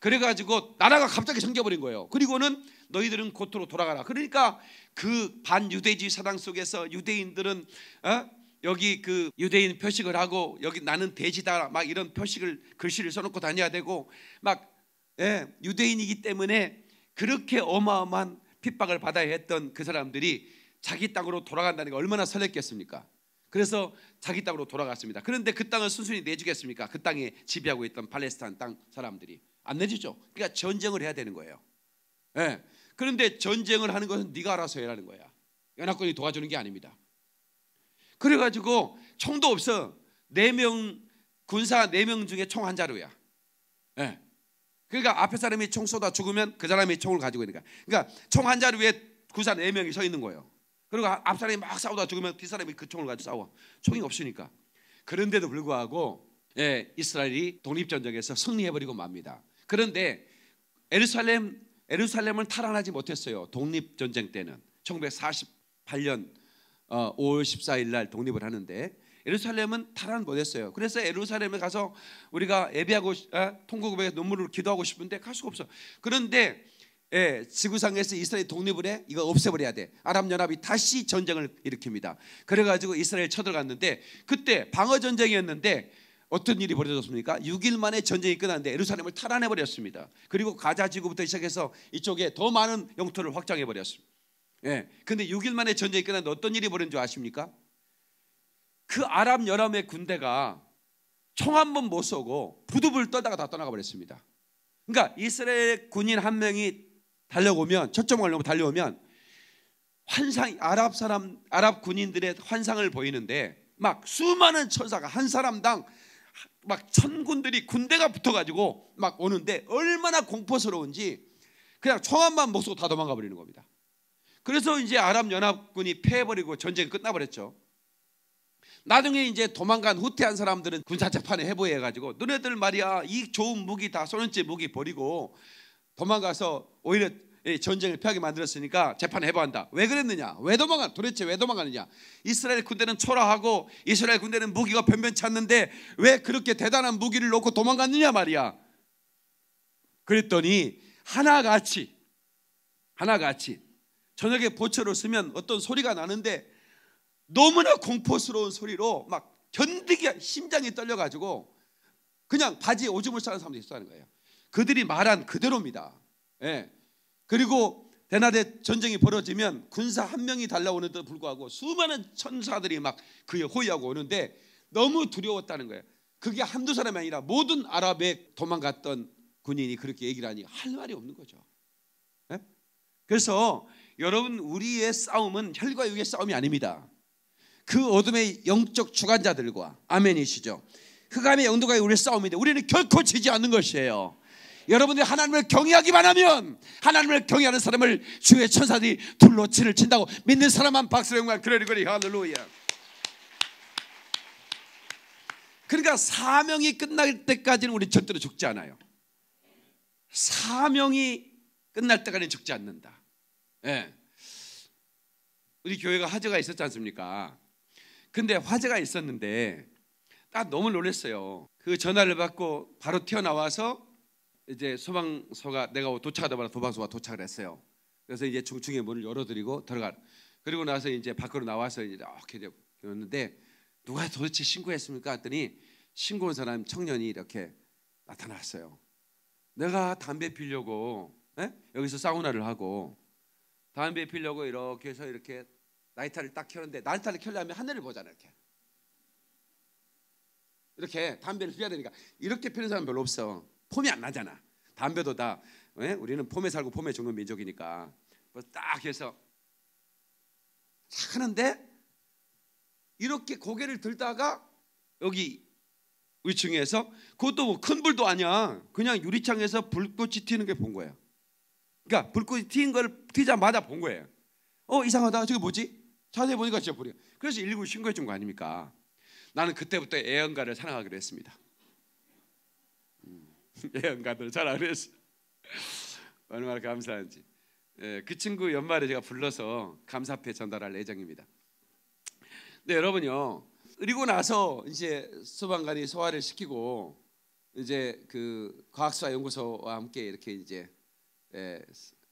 그래가지고 나라가 갑자기 정겨버린 거예요. 그리고는 너희들은 곧으로 돌아가라. 그러니까 그 반유대주의 사당 속에서 유대인들은 어? 여기 그 유대인 표식을 하고 여기 나는 돼지다 막 이런 표식을 글씨를 써놓고 다녀야 되고 막 예, 유대인이기 때문에 그렇게 어마어마한 핍박을 받아야 했던 그 사람들이 자기 땅으로 돌아간다는 게 얼마나 설렜겠습니까? 그래서 자기 땅으로 돌아갔습니다. 그런데 그 땅을 순순히 내주겠습니까? 그 땅에 지배하고 있던 팔레스타인 땅 사람들이 안 내주죠. 그러니까 전쟁을 해야 되는 거예요. 예. 그런데 전쟁을 하는 것은 네가 알아서 해라는 거야. 연합군이 도와주는 게 아닙니다. 그래가지고 총도 없어. 네 명 군사 네 명 중에 총 한 자루야. 예. 그러니까 앞에 사람이 총 쏟아 죽으면 그 사람이 총을 가지고 있는 거야. 그러니까 총 한 자루에 군사 네 명이 서 있는 거예요. 그리고 앞 사람이 막 싸우다 죽으면 뒷 사람이 그 총을 가지고 싸워. 총이 없으니까. 그런데도 불구하고 예, 이스라엘이 독립 전쟁에서 승리해버리고 맙니다. 그런데 에루살렘 에루살렘을 탈환하지 못했어요. 독립 전쟁 때는 1948년 5월 14일 날 독립을 하는데 에루살렘은 탈환 못했어요. 그래서 에루살렘에 가서 우리가 예배하고 아, 어, 통곡의 눈물을 기도하고 싶은데 갈 수가 없어. 그런데 예, 지구상에서 이스라엘 독립을 해 이거 없애버려야 돼. 아랍 연합이 다시 전쟁을 일으킵니다. 그래가지고 이스라엘 쳐들어갔는데 그때 방어 전쟁이었는데 어떤 일이 벌어졌습니까? 6일 만에 전쟁이 끝났는데 예루살렘을 탈환해 버렸습니다. 그리고 가자 지구부터 시작해서 이쪽에 더 많은 영토를 확장해 버렸습니다. 예. 근데 6일 만에 전쟁이 끝났는데 어떤 일이 벌어진 줄 아십니까? 그 아랍 여함의 군대가 총 한 번 못 쏘고 부두불 떠다가 다 떠나가 버렸습니다. 그러니까 이스라엘 군인 한 명이 달려오면 첫점 가려고 달려오면 환상 아랍 사람 아랍 군인들의 환상을 보이는데 막 수많은 천사가 한 사람당 막 천군들이 군대가 붙어가지고 막 오는데 얼마나 공포스러운지 그냥 총한만 못 쏘고 다 도망가 버리는 겁니다. 그래서 이제 아랍 연합군이 패해버리고 전쟁이 끝나버렸죠. 나중에 이제 도망간 후퇴한 사람들은 군사 재판에 해부해가지고 너네들 말이야 이 좋은 무기 다 쏘는지 무기 버리고 도망가서 오히려 전쟁을 피하게 만들었으니까 재판을 해봐야 한다. 왜 그랬느냐? 왜 도망가? 도대체 왜 도망가느냐? 이스라엘 군대는 초라하고 이스라엘 군대는 무기가 변변치 않는데 왜 그렇게 대단한 무기를 놓고 도망갔느냐 말이야. 그랬더니 하나같이 하나같이 저녁에 보초를 쓰면 어떤 소리가 나는데 너무나 공포스러운 소리로 막 견디기 심장이 떨려가지고 그냥 바지에 오줌을 싸는 사람도 있다는 었 거예요. 그들이 말한 그대로입니다. 예. 그리고 대나대 전쟁이 벌어지면 군사 한 명이 달라오는데도 불구하고 수많은 천사들이 막 그에 호위하고 오는데 너무 두려웠다는 거예요. 그게 한두 사람이 아니라 모든 아랍에 도망갔던 군인이 그렇게 얘기를 하니 할 말이 없는 거죠. 네? 그래서 여러분 우리의 싸움은 혈과 육의 싸움이 아닙니다. 그 어둠의 영적 주관자들과 아멘이시죠. 흑암의 영도가 우리의 싸움인데 우리는 결코 지지 않는 것이에요. 여러분들이 하나님을 경외하기만 하면 하나님을 경외하는 사람을 주의 천사들이 둘로 치를 친다고 믿는 사람만 박수를 영광 그러리 그리 할렐루야 그러니까 사명이 끝날 때까지는 우리 절대로 죽지 않아요 사명이 끝날 때까지는 죽지 않는다 예. 우리 교회가 화제가 있었지 않습니까 근데 화제가 있었는데 딱 너무 놀랐어요 그 전화를 받고 바로 튀어나와서 이제 소방서가 내가 도착하다 보니 소방서가 도착을 했어요. 그래서 이제 중층에 문을 열어드리고 들어가. 그리고 나서 이제 밖으로 나와서 이렇게 되었는데 누가 도대체 신고했습니까? 했더니 신고한 사람 청년이 이렇게 나타났어요. 내가 담배 피려고 에? 예? 여기서 사우나를 하고 담배 피려고 이렇게 해서 이렇게 나이타를 딱 켜는데 나이타를 켜려면 하늘을 보잖아 이렇게 이렇게 담배를 피워야 되니까 이렇게 피는 사람 별로 없어 폼이 안 나잖아 담배도 다 예? 우리는 폼에 살고 폼에 죽는 민족이니까 뭐 딱 해서 하는데 이렇게 고개를 들다가 여기 위층에서 그것도 뭐 큰 불도 아니야 그냥 유리창에서 불꽃이 튀는 게 본 거야 그러니까 불꽃이 튀는 걸 튀자마자 본 거예요 어 이상하다 저게 뭐지 자세히 보니까 진짜 불이야 그래서 일부 신고해 준 거 아닙니까 나는 그때부터 애연가를 사랑하기로 했습니다 예언가들 잘알 했어. 얼마나 감사한지. 예, 그 친구 연말에 제가 불러서 감사패 전달할 예정입니다. 네, 여러분요. 그리고 나서 이제 소방관이 소화를 시키고 이제 그 과학수사 연구소와 함께 이렇게 이제 예,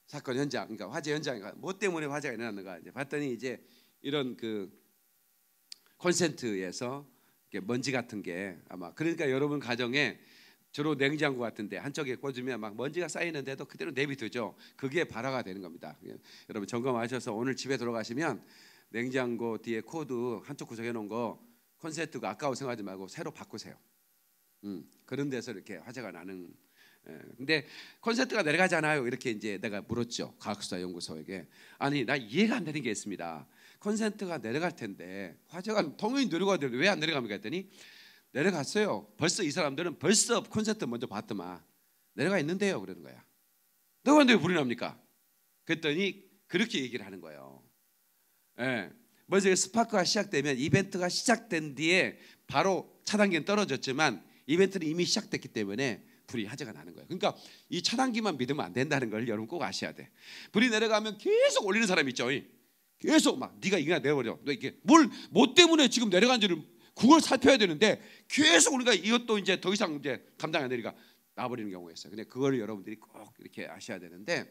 사건 현장, 그러니까 화재 현장뭐 때문에 화재가 일어났는가 이제 봤더니 이제 이런 그 콘센트에서 먼지 같은 게 아마 그러니까 여러분 가정에 주로 냉장고 같은데 한쪽에 꽂으면 막 먼지가 쌓이는데도 그대로 내비두죠. 그게 발화가 되는 겁니다. 여러분 점검하셔서 오늘 집에 들어가시면 냉장고 뒤에 코드 한쪽 구석에 놓은 거 콘센트가 아까워 생각하지 말고 새로 바꾸세요. 음, 그런 데서 이렇게 화재가 나는. 예, 근데 콘센트가 내려가잖아요. 이렇게 이제 내가 물었죠. 과학수사 연구소에게. 아니 나 이해가 안 되는 게 있습니다. 콘센트가 내려갈 텐데 화재가 당연히 내려가야 되는데 왜 안 내려갑니까 했더니 내려갔어요. 벌써 이 사람들은 벌써 콘서트 먼저 봤더만 내려가 있는데요. 그러는 거야. 너가 근데 왜 불이 납니까? 그랬더니 그렇게 얘기를 하는 거예요. 예. 먼저 스파크가 시작되면 이벤트가 시작된 뒤에 바로 차단기는 떨어졌지만 이벤트는 이미 시작됐기 때문에 불이 화자가 나는 거예요. 그러니까 이 차단기만 믿으면 안 된다는 걸 여러분 꼭 아셔야 돼. 불이 내려가면 계속 올리는 사람 이 있죠. 계속 막 네가 이거 내버려. 너 이게 뭘 뭐 때문에 지금 내려간 지를 그걸 살펴야 되는데 계속 우리가 이것도 이제 더 이상 이제 감당 안 되니까 나버리는 경우가 있어요. 근데 그걸 여러분들이 꼭 이렇게 아셔야 되는데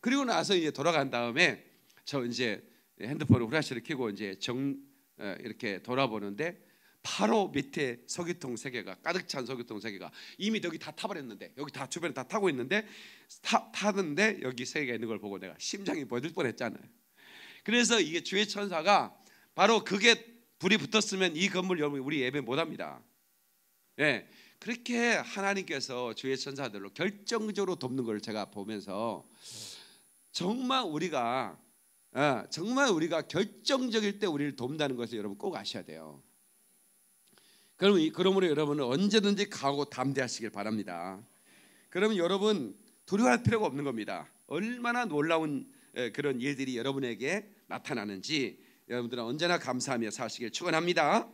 그리고 나서 이제 돌아간 다음에 저 이제 핸드폰을 후라시를 켜고 이제 정 어, 이렇게 돌아보는데 바로 밑에 석유통 세 개가 가득 찬 석유통 세 개가 이미 여기 다 타버렸는데 여기 다 주변에 다 타고 있는데 타, 타는데 여기 세 개가 있는 걸 보고 내가 심장이 멎을 뻔했잖아요. 그래서 이게 주의 천사가 바로 그게 불이 붙었으면 이 건물 여러분 우리 예배 못 합니다. 예. 그렇게 하나님께서 주의 천사들로 결정적으로 돕는 걸 제가 보면서 정말 우리가 아, 정말 우리가 결정적일 때 우리를 돕는다는 것을 여러분 꼭 아셔야 돼요. 그럼 그러므로 여러분은 언제든지 가고 담대하시길 바랍니다. 그러면 여러분 두려워할 필요가 없는 겁니다. 얼마나 놀라운 예, 그런 일들이 여러분에게 나타나는지 여러분들은 언제나 감사하며 사시길 축원합니다.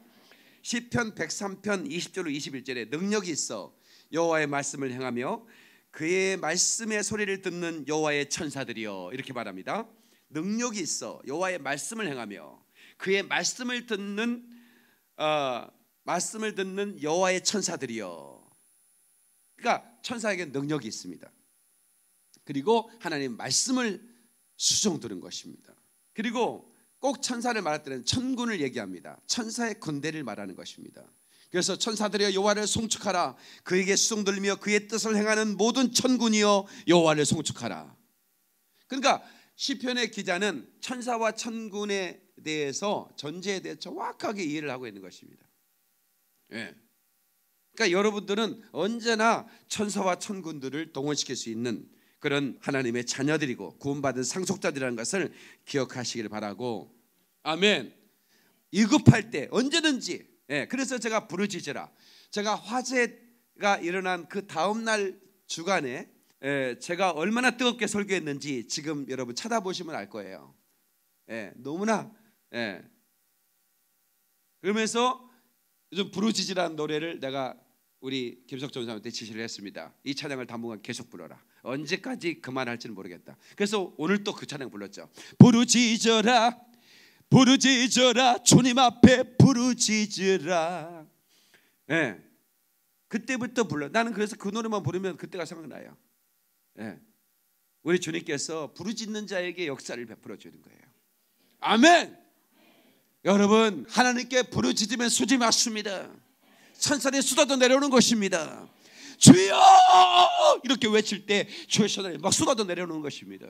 시편 103편 20절로 21절에 능력이 있어 여호와의 말씀을 행하며 그의 말씀의 소리를 듣는 여호와의 천사들이여 이렇게 말합니다. 능력이 있어 여호와의 말씀을 행하며 그의 말씀을 듣는 어, 말씀을 듣는 여호와의 천사들이여. 그러니까 천사에게 능력이 있습니다. 그리고 하나님 말씀을 수종 들은 것입니다. 그리고 꼭 천사를 말할 때는 천군을 얘기합니다. 천사의 군대를 말하는 것입니다. 그래서 천사들이여 여호와를 송축하라 그에게 수송들며 그의 뜻을 행하는 모든 천군이여 여호와를 송축하라. 그러니까 시편의 기자는 천사와 천군에 대해서 전제에 대해 정확하게 이해를 하고 있는 것입니다. 예. 그러니까 여러분들은 언제나 천사와 천군들을 동원시킬 수 있는 그런 하나님의 자녀들이고 구원받은 상속자들이라는 것을 기억하시길 바라고 아멘. 위급할 때 언제든지 예, 그래서 제가 부르짖으라. 제가 화재가 일어난 그 다음 날 주간에 예, 제가 얼마나 뜨겁게 설교했는지 지금 여러분 찾아보시면 알 거예요. 예, 너무나 예. 그러면서 요즘 부르짖으라는 노래를 내가 우리 김석정 사님한테 지시를 했습니다. 이 찬양을 당분간 계속 불러라. 언제까지 그만할지는 모르겠다. 그래서 오늘 또 그 찬양 불렀죠. 부르짖어라, 부르짖어라, 주님 앞에 부르짖어라 예. 네. 그때부터 불러. 나는 그래서 그 노래만 부르면 그때가 생각나요. 예. 네. 우리 주님께서 부르짖는 자에게 역사를 베풀어 주는 거예요. 아멘. 여러분 하나님께 부르짖으면 수지 맞습니다. 천산의 수다도 내려오는 것입니다. 주여 이렇게 외칠 때 주의 셔널막 쏟아져 내려오는 것입니다.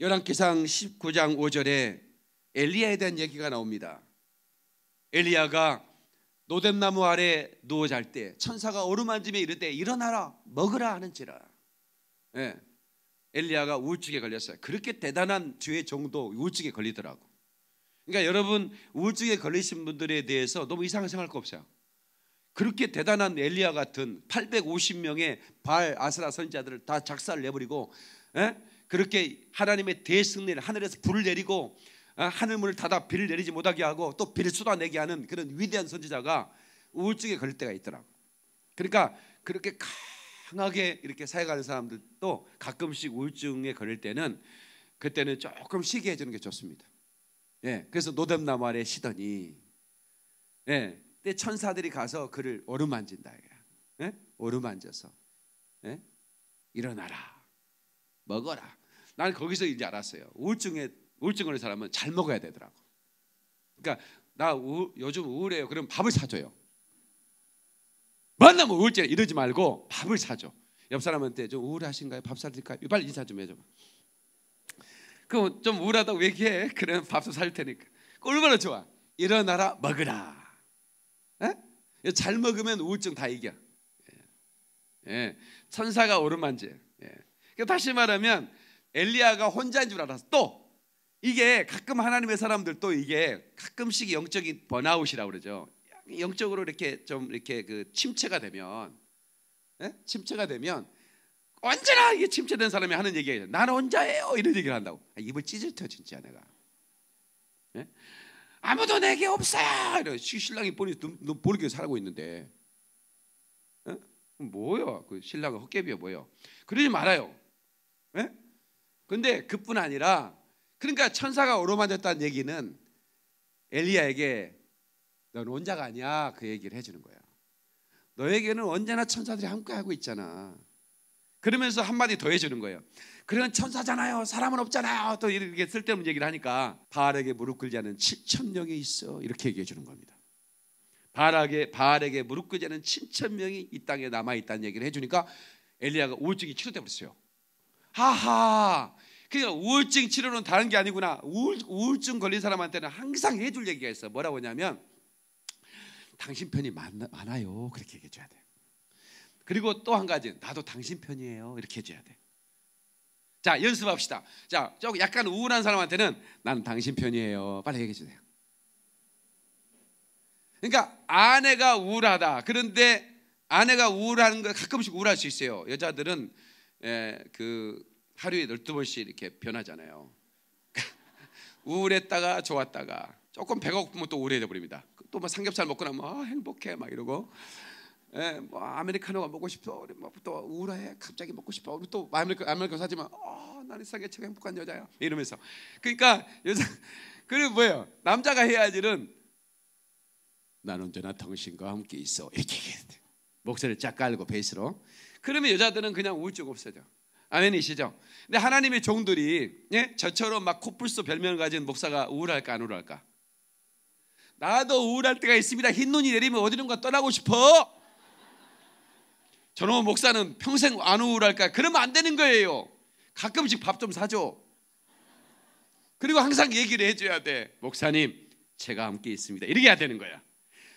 열왕기상 19장 5절에 엘리야에 대한 얘기가 나옵니다. 엘리야가 노뎀나무 아래 누워 잘 때 천사가 오르만짐에 이르되 일어나라 먹으라 하는지라. 예. 엘리야가 우울증에 걸렸어요. 그렇게 대단한 죄의 정도 우울증에 걸리더라고. 그러니까 여러분 우울증에 걸리신 분들에 대해서 너무 이상하 생각할 거 없어요. 그렇게 대단한 엘리야 같은 850명의 발 아스라 선자들을 다 작살 내버리고 에? 예? 그렇게 하나님의 대승리를 하늘에서 불을 내리고 에? 어, 하늘 문을 닫아 비를 내리지 못하게 하고 또 비를 쏟아내게 하는 그런 위대한 선지자가 우울증에 걸릴 때가 있더라고. 그러니까 그렇게 강하게 이렇게 사역가는 사람들도 가끔씩 우울증에 걸릴 때는 그때는 조금 쉬게 해주는 게 좋습니다. 예, 그래서 노뎀나말에 쉬더니 예, 그때 천사들이 가서 그를 어루만진다. 예? 어루만져서 예? 일어나라, 먹어라. 난 거기서 이제 알았어요. 우울증에 우울증 걸린 사람은 잘 먹어야 되더라고. 그러니까 나우 요즘 우울해요. 그럼 밥을 사줘요. 만나면 우울증 이러지 말고 밥을 사줘. 옆 사람한테 좀 우울하신가요? 밥 사드릴까요? 빨리 인사 좀 해줘. 그럼 좀 우울하다고 얘기해. 그럼 밥도 살 테니까. 얼마나 좋아. 일어나라 먹으라. 에? 예? 잘 먹으면 우울증 다 이겨. 예. 예. 천사가 오르만지. 예. 그러니까 다시 말하면 엘리야가 혼자인 줄 알았어. 또 이게 가끔 하나님의 사람들 또 이게 가끔씩 영적인 번아웃이라고 그러죠. 영적으로 이렇게 좀 이렇게 그 침체가 되면 예? 침체가 되면 언제나 이게 침체된 사람이 하는 얘기예요. 나는 혼자예요. 이런 얘기를 한다고. 아, 입을 찢을 터 진짜 내가. 예? 아무도 내게 없어요. 이래 신랑이 보니 보르게 살고 있는데 어? 뭐야? 그 신랑은 헛개비야 뭐요? 그러지 말아요. 에? 근데 그뿐 아니라 그러니까 천사가 오로만졌다는 얘기는 엘리야에게 넌 원자가 아니야 그 얘기를 해주는 거야. 너에게는 언제나 천사들이 함께 하고 있잖아. 그러면서 한마디 더 해주는 거예요. 그런 천사잖아요. 사람은 없잖아요. 또 이렇게 쓸데없는 얘기를 하니까 바알에게 무릎 꿇지 않은 7천 명이 있어. 이렇게 얘기해 주는 겁니다. 바알에게 바알에게 무릎 꿇지 않은 7천 명이 이 땅에 남아 있다는 얘기를 해 주니까 엘리야가 우울증이 치료돼 버렸어요. 하하. 그러니까 우울증 치료는 다른 게 아니구나. 우울, 우울증 걸린 사람한테는 항상 해 줄 얘기가 있어. 뭐라고 하냐면 당신 편이 많, 아요 그렇게 얘기해 줘야 돼. 그리고 또 한 가지 나도 당신 편이에요. 이렇게 해줘야 돼. 자 연습합시다. 자 조금 약간 우울한 사람한테는 나는 당신 편이에요. 빨리 얘기해 주세요. 그러니까 아내가 우울하다. 그런데 아내가 우울한 거 가끔씩 우울할 수 있어요. 여자들은 예, 그 하루에 12번씩 이렇게 변하잖아요. 우울했다가 좋았다가 조금 배가 고프면 또 우울해져 버립니다. 또 뭐 삼겹살 먹고 나면 뭐, 아, 행복해 막 이러고 예, 뭐 아메리카노가 먹고 싶어. 우리 뭐또 우울해. 갑자기 먹고 싶어. 우리 또 아메리카 아메리카노 사지만 어, 나는 세상 최고 행복한 여자야. 이러면서. 그러니까 여자 그리고 뭐예요? 남자가 해야지는 난 언제나 당신과 함께 있어. 이렇게 목소리를 쫙 깔고 베이스로. 그러면 여자들은 그냥 우울증 없어져. 아멘이시죠? 근데 하나님의 종들이 예? 저처럼 막 코뿔소 별명을 가진 목사가 우울할까 안 우울할까? 나도 우울할 때가 있습니다. 흰 눈이 내리면 어디론가 떠나고 싶어. 저놈 목사는 평생 안 우울할까? 그러면 안 되는 거예요. 가끔씩 밥 좀 사줘. 그리고 항상 얘기를 해줘야 돼. 목사님, 제가 함께 있습니다. 이렇게 해야 되는 거야.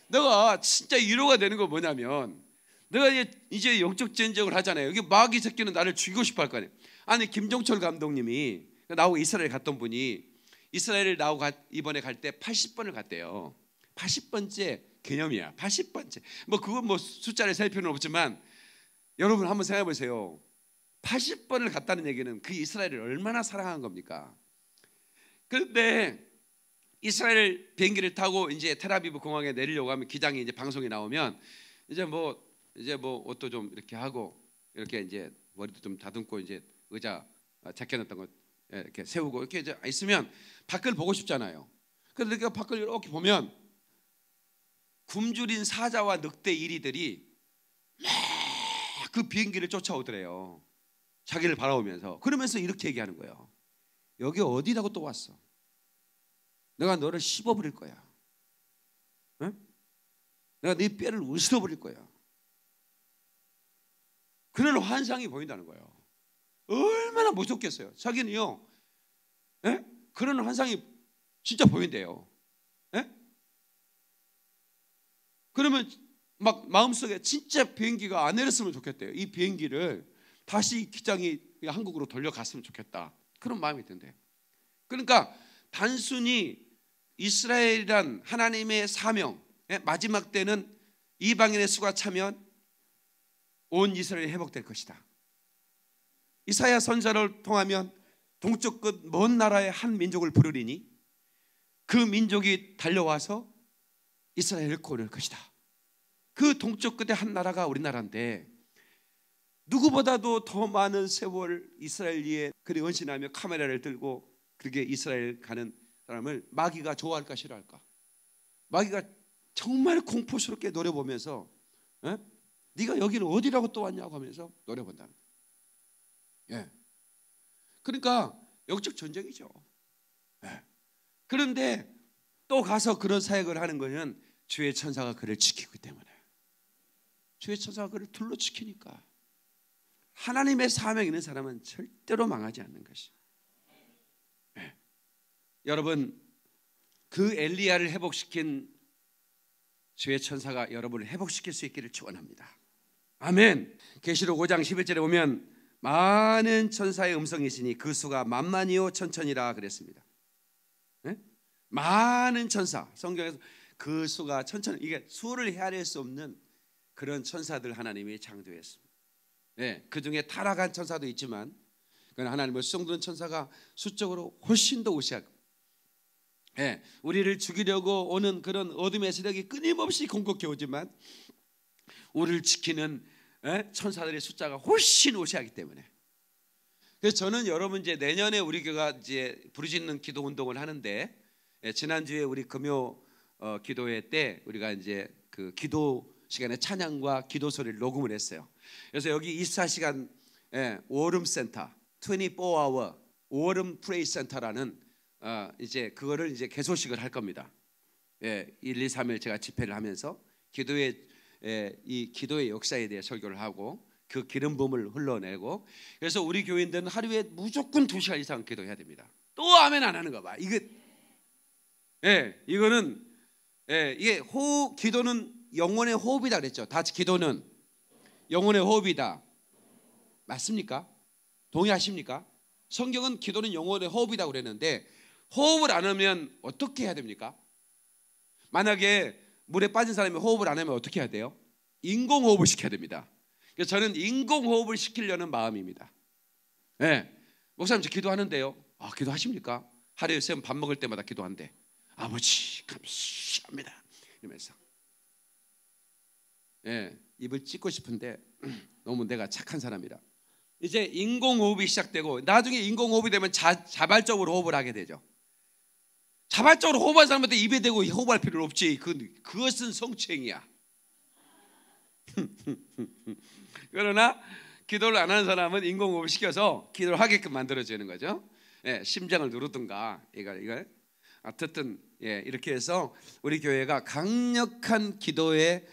내가 진짜 위로가 되는 건 뭐냐면 내가 이제 영적 전쟁을 하잖아요. 여기 마귀 새끼는 나를 죽이고 싶어 할 거 아니에요. 아니 김종철 감독님이 나하고 이스라엘 갔던 분이 이스라엘을 나하고 이번에 갈 때 80번을 갔대요. 80번째 개념이야. 80번째. 뭐 그건 뭐 숫자를 셀 필요는 없지만 여러분 한번 생각해 보세요. 80번을 갔다는 얘기는 그 이스라엘을 얼마나 사랑한 겁니까? 그런데 이스라엘 비행기를 타고 이제 테라비브 공항에 내리려고 하면 기장이 이제 방송에 나오면 이제 뭐 이제 뭐 옷도 좀 이렇게 하고 이렇게 이제 머리도 좀 다듬고 이제 의자 재킷 어떤 거 이렇게 세우고 이렇게 이제 있으면 밖을 보고 싶잖아요. 그런데 그 밖을 이렇게 보면 굶주린 사자와 늑대 이리들이 막그 비행기를 쫓아오더래요. 자기를 바라보면서. 그러면서 이렇게 얘기하는 거예요. 여기 어디라고 또 왔어? 내가 너를 씹어버릴 거야. 응? 내가 네 뼈를 으스러버릴 거야. 그런 환상이 보인다는 거예요. 얼마나 무섭겠어요. 자기는요, 에? 예? 그런 환상이 진짜 보인대요. 에? 예? 그러면 막 마음속에 진짜 비행기가 안 내렸으면 좋겠대요. 이 비행기를 다시 기장이 한국으로 돌려갔으면 좋겠다. 그런 마음이 든대요. 그러니까 단순히 이스라엘이란 하나님의 사명 예, 마지막 때는 이방인의 수가 차면 온 이스라엘이 회복될 것이다. 이사야 선자를 통하면 동쪽 끝 먼 나라의 한 민족을 부르리니 그 민족이 달려와서 이스라엘을 고를 것이다. 그 동쪽 끝에 한 나라가 우리나라인데 누구보다도 더 많은 세월 이스라엘에 그리 헌신하며 카메라를 들고 그렇게 이스라엘 가는 사람을 마귀가 좋아할까 싫어할까? 마귀가 정말 공포스럽게 노려보면서 에? 예? 네가 여기는 어디라고 또 왔냐고 하면서 노려본다는 거예요. 예. 그러니까 역적 전쟁이죠. 예. 그런데 또 가서 그런 사역을 하는 것은 주의 천사가 그를 지키기 때문에 주의 천사가 그를 둘러치키니까 하나님의 사명 있는 사람은 절대로 망하지 않는 것이. 네. 예. 여러분 그 엘리야를 회복시킨 주의 천사가 여러분을 회복시킬 수 있기를 축원합니다. 아멘. 계시록 5장 11절에 보면 많은 천사의 음성이 시니그 수가 만만이요 천천이라 그랬습니다. 네? 많은 천사 성경에서 그 수가 천천 이게 수를 헤아릴 수 없는 그런 천사들 하나님이 창조했습니다. 네, 그 중에 타락한 천사도 있지만 그 하나님을 수용는 천사가 수적으로 훨씬 더 우세하고 네, 우리를 죽이려고 오는 그런 어둠의 세력이 끊임없이 공격해 오지만 우리를 지키는 네, 천사들의 숫자가 훨씬 우세하기 때문에 그래서 저는 여러분 이제 내년에 우리 교가 이제 부르짖는 기도 운동을 하는데 예, 지난주에 우리 금요 어, 기도회 때 우리가 이제 그 기도 시간에 찬양과 기도 소리를 녹음을 했어요. 그래서 여기 24시간 예, 오름 센터 24hour 오름 프레이 센터라는 어, 이제 그거를 이제 개소식을 할 겁니다. 예, 1, 2, 3일 제가 집회를 하면서 기도의 예, 이 기도의 역사에 대해 설교를 하고 그 기름 부음을 흘러내고 그래서 우리 교인들은 하루에 무조건 2시간 이상 기도해야 됩니다. 또 아멘 안 하는 거 봐. 이거 예, 이거는 예, 이게 호 기도는 영혼의 호흡이다 그랬죠. 다 기도는 영혼의 호흡이다. 맞습니까? 동의하십니까? 성경은 기도는 영혼의 호흡이다 그랬는데 호흡을 안 하면 어떻게 해야 됩니까? 만약에 물에 빠진 사람이 호흡을 안 하면 어떻게 해야 돼요? 인공호흡을 시켜야 됩니다. 그래서 저는 인공호흡을 시키려는 마음입니다. 예. 네. 목사님 저 기도하는데요. 아, 기도하십니까? 하루에 쌤밥 먹을 때마다 기도한대. 아버지 뭐 감사합니다. 이러면서 예, 입을 찢고 싶은데 너무 내가 착한 사람이라. 이제 인공호흡이 시작되고 나중에 인공호흡이 되면 자, 자발적으로 호흡을 하게 되죠. 자발적으로 호흡한 사람한테 입에 대고 호흡할 필요는 없지. 그, 그것은 성추행이야. 그러나 기도를 안 하는 사람은 인공호흡을 시켜서 기도를 하게끔 만들어지는 거죠. 예, 심장을 누르든가 이거 이거 어쨌든 예, 이렇게 해서 우리 교회가 강력한 기도의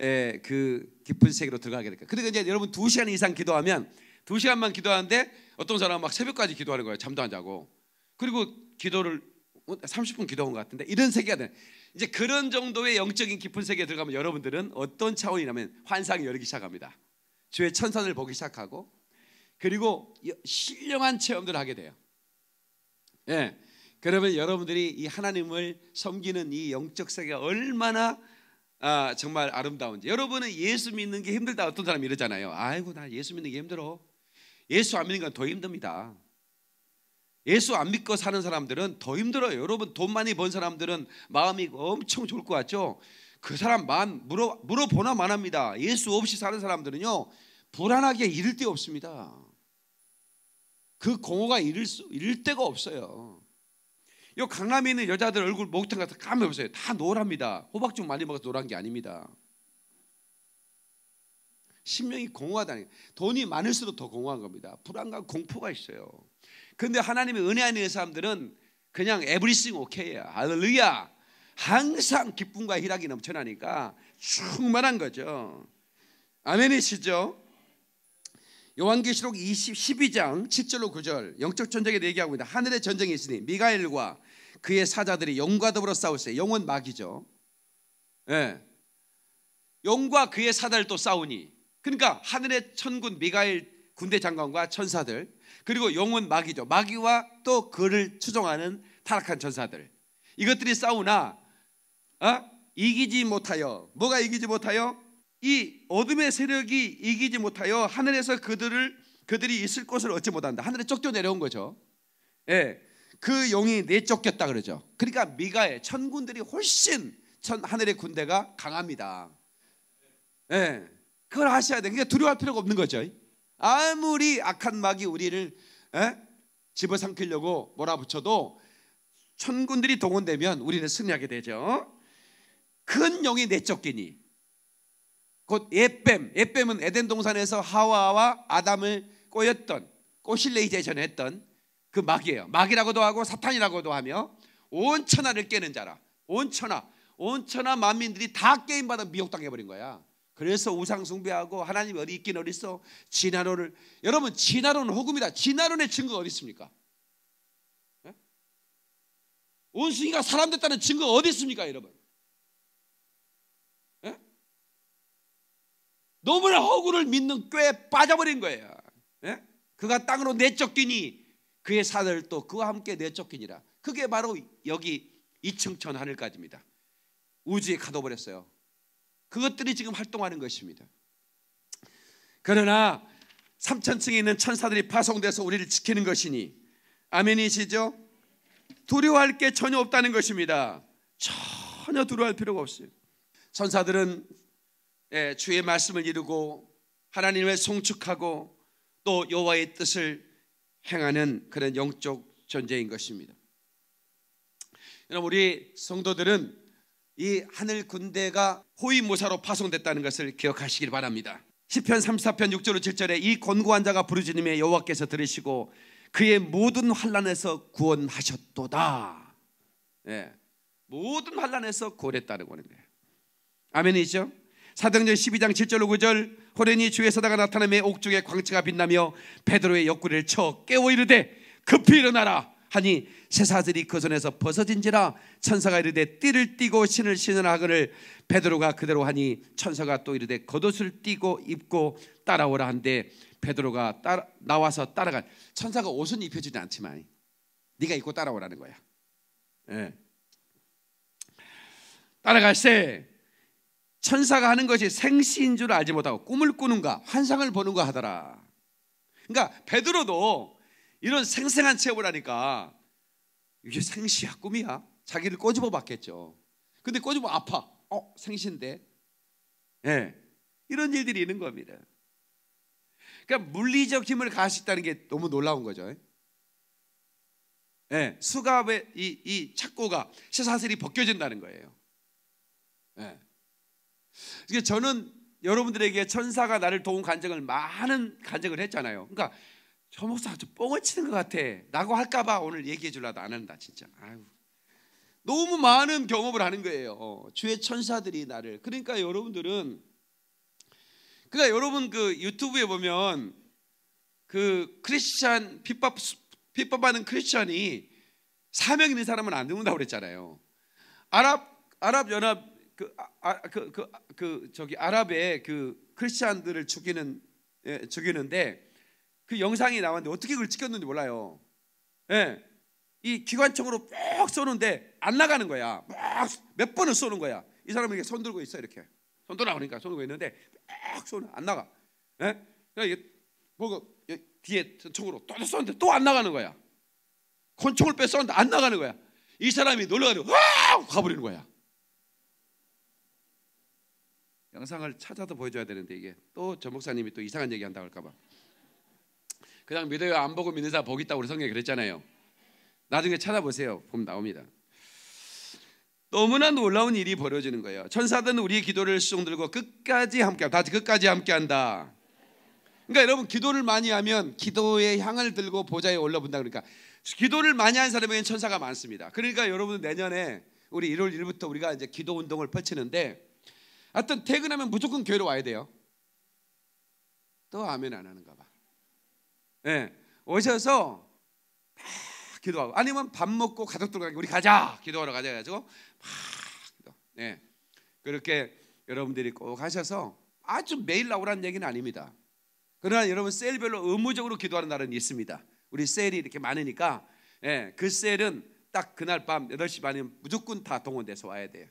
예, 그 깊은 세계로 들어가게 될까. 그러니 이제 여러분 두 시간 이상 기도하면 두 시간만 기도하는데 어떤 사람은 막 새벽까지 기도하는 거예요. 잠도 안 자고. 그리고 기도를 30분 뭐 기도한 것 같은데 이런 세계가 돼. 이제 그런 정도의 영적인 깊은 세계에 들어가면 여러분들은 어떤 차원이냐면 환상이 열리기 시작합니다. 주의 천선을 보기 시작하고 그리고 신령한 체험들을 하게 돼요. 예. 그러면 여러분들이 이 하나님을 섬기는 이 영적 세계가 얼마나 아, 정말 아름다운지. 여러분은 예수 믿는 게 힘들다 어떤 사람이 이러잖아요. 아이고 나 예수 믿는 게 힘들어. 예수 안 믿는 건 더 힘듭니다. 예수 안 믿고 사는 사람들은 더 힘들어요. 여러분 돈 많이 번 사람들은 마음이 엄청 좋을 것 같죠. 그 사람 만 물어 물어보나 만합니다. 예수 없이 사는 사람들은요 불안하게 잃을 데 없습니다. 그 공허가 잃을 수 잃을 데가 없어요. 요 강남에 있는 여자들 얼굴 목욕탕 가서 까매 보세요. 다 노랍니다. 호박죽 많이 먹어서 노란 게 아닙니다. 신명이 공허하다니 돈이 많을수록 더 공허한 겁니다. 불안과 공포가 있어요. 근데 하나님의 은혜 안에 있는 사람들은 그냥 에브리싱 오케이야. 할렐루야. 항상 기쁨과 희락이 넘쳐나니까 충만한 거죠. 아멘이시죠? 요한계시록 20, 12장 7절로 9절 영적 전쟁에 얘기하고 있다. 하늘의 전쟁이 있으니 미가엘과 그의 사자들이 영과 더불어 싸우세. 요 영은 마귀죠 예. 네. 영과 그의 사자를 또 싸우니. 그러니까 하늘의 천군 미가엘 군대 장관과 천사들 그리고 영은 마귀죠. 마귀와 또 그를 추종하는 타락한 천사들. 이것들이 싸우나 어? 이기지 못하여 뭐가 이기지 못하여 이 어둠의 세력이 이기지 못하여 하늘에서 그들을 그들이 있을 곳을 얻지 못한다. 하늘에 쫓겨 내려온 거죠. 예. 그 용이 내쫓겼다 그러죠. 그러니까 미가의 천군들이 훨씬 천 하늘의 군대가 강합니다. 예. 그걸 아셔야 돼. 그러니까 두려워할 필요가 없는 거죠. 아무리 악한 막이 우리를 예? 집어삼키려고 몰아붙여도 천군들이 동원되면 우리는 승리하게 되죠. 큰 용이 내쫓기니 곧 예뱀, 예뱀은 에덴 동산에서 하와와 아담을 꼬였던 꼬실레이제션 했던 그 막이에요. 막이라고도 하고 사탄이라고도 하며 온 천하를 깨는 자라. 온 천하, 온 천하 만민들이 다 게임 받아 미혹당해 버린 거야. 그래서 우상 숭배하고 하나님 어디 있긴 어디 있어? 진화론을 여러분 진화론은 호금이다. 진화론의 증거 어디 있습니까? 예? 온순이가 사람 됐다는 증거 어디 있습니까, 여러분? 너무나 허구를 믿는 꾀에 빠져버린 거예요. 예? 그가 땅으로 내쫓기니 그의 사들도 그와 함께 내쫓기니라. 그게 바로 여기 이층천 하늘까지입니다. 우주에 가둬버렸어요. 그것들이 지금 활동하는 것입니다. 그러나 3천층에 있는 천사들이 파송돼서 우리를 지키는 것이니 아멘이시죠? 두려워할 게 전혀 없다는 것입니다. 전혀 두려워할 필요가 없어요. 천사들은 예, 주의 말씀을 이루고 하나님을 송축하고 또 여호와의 뜻을 행하는 그런 영적 존재인 것입니다. 여러분 우리 성도들은 이 하늘 군대가 호위무사로 파송됐다는 것을 기억하시길 바랍니다. 시편 34편 6절로 7절에 이 권고한 자가 부르짖음에 여호와께서 들으시고 그의 모든 환란에서 구원하셨도다. 예. 모든 환란에서 구원했다는 거는요 아멘이죠? 사도행전 12장 7절로 9절 호련이 주의 사다가 나타남에 옥중에 광채가 빛나며 베드로의 옆구리를 쳐 깨워 이르되 급히 일어나라 하니 세 사들이 그 손에서 벗어진지라 천사가 이르되 띠를 띠고 신을 신으 하거늘 베드로가 그대로 하니 천사가 또 이르되 겉옷을 띠고 입고 따라오라 한데 베드로가 따라, 나와서 따라간 천사가 옷은 입혀주지 않지만 네가 입고 따라오라는 거야. 예. 따라갈세 천사가 하는 것이 생시인 줄 알지 못하고 꿈을 꾸는가 환상을 보는가 하더라. 그러니까 베드로도 이런 생생한 체험을 하니까 이게 생시야 꿈이야. 자기를 꼬집어 봤겠죠. 근데 꼬집어 아파. 어 생신데. 예. 네. 이런 일들이 있는 겁니다. 그러니까 물리적 힘을 가할수있다는게 너무 놀라운 거죠. 예, 수갑의 이, 이 착고가 쇠사슬이 벗겨진다는 거예요. 예. 그러니까 저는 여러분들에게 천사가 나를 도운 간증을 많은 간증을 했잖아요. 그러니까 저 목사 아주 뻥을 치는 것 같아. 라고 할까봐 오늘 얘기해 주려도 안 한다 진짜. 아유. 너무 많은 경험을 하는 거예요. 어, 주의 천사들이 나를. 그러니까 여러분들은 그러니까 여러분 그 유튜브에 보면 그 크리스찬 핍박 핍박하는 크리스찬이 사명 있는 사람은 안 듣는다고 그랬잖아요. 아랍 아랍 연합 그, 아, 아, 그, 그, 그 저기 아랍의 그 크리스천들을 죽이는 예, 죽이는데 그 영상이 나왔는데 어떻게 그걸 찍혔는지 몰라요. 예. 이 기관총으로 막 쏘는데 안 나가는 거야. 막몇 번을 쏘는 거야. 이 사람이 이렇게 손 들고 있어 이렇게. 손 들어 그니까손 들고 있는데 막 쏘는 안 나가. 예? 그러니까 이게 뭐고 뒤에 총으로 또 쏘는데 또 안 나가는 거야. 권총을 빼 쏘는데 안 나가는 거야. 이 사람이 놀라가지고 와 가버리는 거야. 영상을 찾아서 보여줘야 되는데 이게 또 전 목사님이 또 이상한 얘기 한다고 할까봐. 그냥 믿어요 안 보고 믿는 사람 복 있다고 우리 성경에 그랬잖아요. 나중에 찾아보세요. 보면 나옵니다. 너무나 놀라운 일이 벌어지는 거예요. 천사들은 우리의 기도를 수종 들고 끝까지 함께 다 끝까지 함께 한다. 그러니까 여러분 기도를 많이 하면 기도의 향을 들고 보좌에 올라본다 그러니까 기도를 많이 한 사람에게는 천사가 많습니다. 그러니까 여러분 내년에 우리 1월 1일부터 우리가 이제 기도 운동을 펼치는데 하여튼 퇴근하면 무조건 교회로 와야 돼요. 또 아멘 안 하는가 봐. 예. 네, 오셔서 막 기도하고 아니면 밥 먹고 가족들과 우리 가자 기도하러 가자 가지고 막 기도. 예. 네, 그렇게 여러분들이 꼭 하셔서 아주 매일 나오라는 얘기는 아닙니다. 그러나 여러분 셀별로 의무적으로 기도하는 날은 있습니다. 우리 셀이 이렇게 많으니까 예, 그 셀은 딱 그날 밤 8시 반이면 무조건 다 동원돼서 와야 돼요.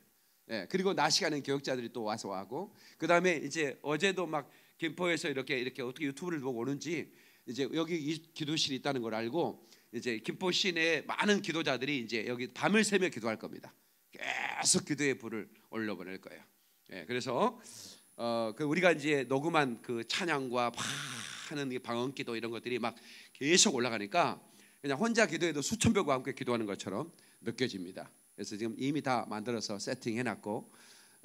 예, 그리고 낮 시간에 교육자들이 또 와서 와고그 다음에 이제 어제도 막 김포에서 이렇게 이렇게 어떻게 유튜브를 보고 오는지 이제 여기 이 기도실이 있다는 걸 알고 이제 김포 시내 많은 기도자들이 이제 여기 밤을 새며 기도할 겁니다. 계속 기도의 불을 올려보낼 거예요. 예, 그래서 어, 그 우리가 이제 녹음한 그 찬양과 하는 방언기도 이런 것들이 막 계속 올라가니까 그냥 혼자 기도해도 수천 명과 함께 기도하는 것처럼 느껴집니다. 그래서 지금 이미 다 만들어서 세팅해놨고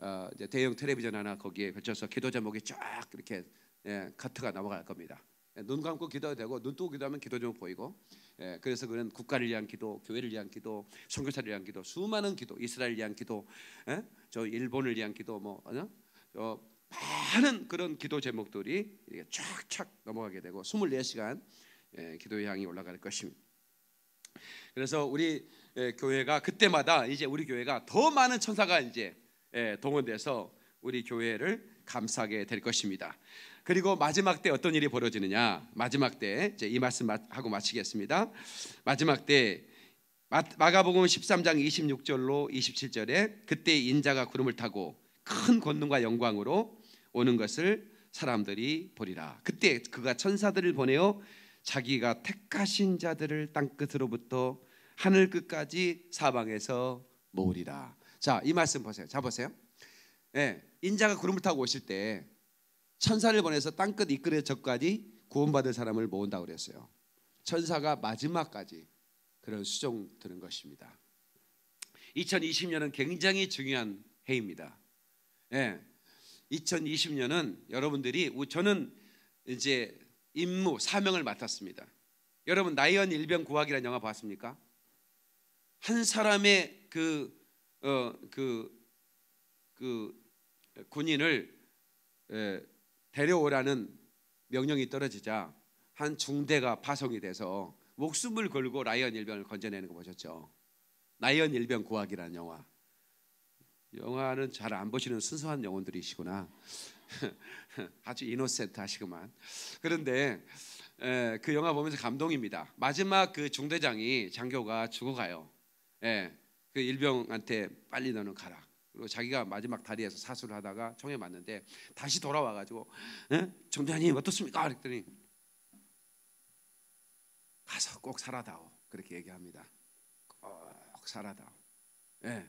어, 이제 대형 텔레비전 하나 거기에 걸쳐서 기도 제목이 쫙 이렇게 예, 커트가 넘어갈 겁니다. 예, 눈 감고 기도해도 되고 눈 뜨고 기도하면 기도 제목 보이고 예, 그래서 그는 국가를 위한 기도, 교회를 위한 기도, 선교사를 위한 기도, 수많은 기도, 이스라엘 위한 기도, 예? 저 일본을 위한 기도 뭐 어? 어, 많은 그런 기도 제목들이 쫙쫙 넘어가게 되고 24시간 예, 기도의 향이 올라갈 것입니다. 그래서 우리 예, 교회가 그때마다 이제 우리 교회가 더 많은 천사가 이제 예, 동원돼서 우리 교회를 감싸게 될 것입니다. 그리고 마지막 때 어떤 일이 벌어지느냐? 마지막 때 이제 이 말씀 하고 마치겠습니다. 마지막 때 마가복음 13장 26절로 27절에 그때 인자가 구름을 타고 큰 권능과 영광으로 오는 것을 사람들이 보리라. 그때 그가 천사들을 보내어 자기가 택하신 자들을 땅 끝으로부터 하늘 끝까지 사방에서 모으리라. 자, 이 말씀 보세요. 자 보세요. 예, 인자가 구름을 타고 오실 때 천사를 보내서 땅끝 이끌의 저까지 구원받을 사람을 모은다 고 그랬어요. 천사가 마지막까지 그런 수종 드는 것입니다. 2020년은 굉장히 중요한 해입니다. 예. 2020년은 여러분들이 저는 이제 임무 사명을 맡았습니다. 여러분 나이언 일병 구하기라는 영화 봤습니까? 한 사람의 그 어, 그, 그 군인을 에, 데려오라는 명령이 떨어지자 한 중대가 파송이 돼서 목숨을 걸고 라이언 일병을 건져내는 거 보셨죠? 라이언 일병 구하기라는 영화. 영화는 잘 안 보시는 순수한 영혼들이시구나. 아주 이노센트 하시구만. 그런데 에, 그 영화 보면서 감동입니다. 마지막 그 중대장이 장교가 죽어가요. 예, 그 일병한테 빨리 너는 가라. 그리고 자기가 마지막 다리에서 사수를 하다가 총에 맞는데 다시 돌아와 가지고 예? 정대님 어떻습니까? 그랬더니 가서 꼭 살아다오 그렇게 얘기합니다. 꼭 살아다오. 예.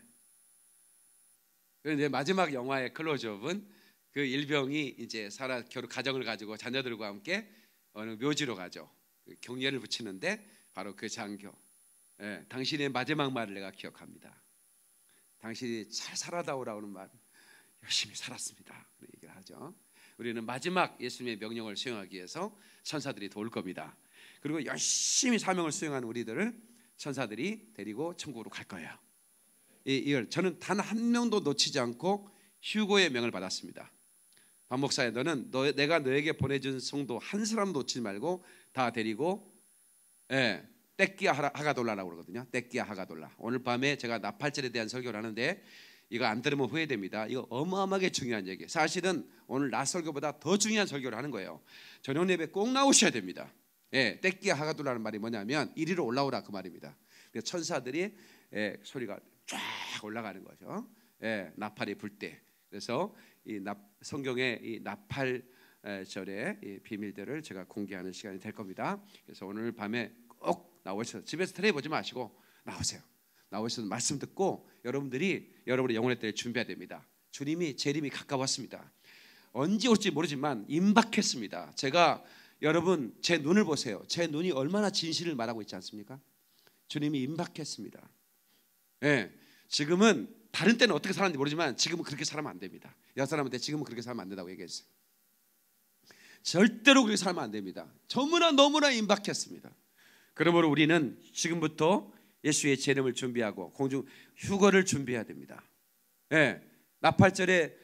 그런데 마지막 영화의 클로즈업은 그 일병이 이제 살아 결혼 가정을 가지고 자녀들과 함께 어느 묘지로 가죠. 그 경례를 붙이는데 바로 그 장교 예, 당신의 마지막 말을 내가 기억합니다. 당신이 잘 살아다오라는 말, 열심히 살았습니다. 얘기를 하죠. 우리는 마지막 예수님의 명령을 수행하기 위해서 천사들이 도울 겁니다. 그리고 열심히 사명을 수행한 우리들을 천사들이 데리고 천국으로 갈 거예요. 이, 이걸 저는 단 한 명도 놓치지 않고 휴고의 명을 받았습니다. 박 목사야 너는 너, 내가 너에게 보내준 성도 한 사람 놓치지 말고 다 데리고 예, 떼끼야 하가돌라라고 그러거든요. 떼끼야 하가돌라. 오늘 밤에 제가 나팔절에 대한 설교를 하는데 이거 안 들으면 후회됩니다. 이거 어마어마하게 중요한 얘기. 예요 사실은 오늘 나 설교보다 더 중요한 설교를 하는 거예요. 저녁 예배 꼭 나오셔야 됩니다. 예, 떼끼야 하가돌라는 말이 뭐냐면 이리로 올라오라 그 말입니다. 천사들이 예, 소리가 쫙 올라가는 거죠. 예, 나팔이 불 때. 그래서 이 나, 성경의 이 나팔 절의 비밀들을 제가 공개하는 시간이 될 겁니다. 그래서 오늘 밤에 꼭 나오셔서 집에서 트레이 보지 마시고 나오세요. 나오셔서 말씀 듣고 여러분들이 여러분의 영혼의 때를 준비해야 됩니다. 주님이 재림이 가까웠습니다. 언제 올지 모르지만 임박했습니다. 제가 여러분 제 눈을 보세요. 제 눈이 얼마나 진실을 말하고 있지 않습니까? 주님이 임박했습니다. 예. 지금은 다른 때는 어떻게 살았는지 모르지만 지금은 그렇게 살면 안 됩니다. 여러 사람한테 지금은 그렇게 살면 안 된다고 얘기했어요. 절대로 그렇게 살면 안 됩니다. 너무나 너무나 임박했습니다. 그러므로 우리는 지금부터 예수의 재림을 준비하고 공중 휴거를 준비해야 됩니다. 예, 나팔절에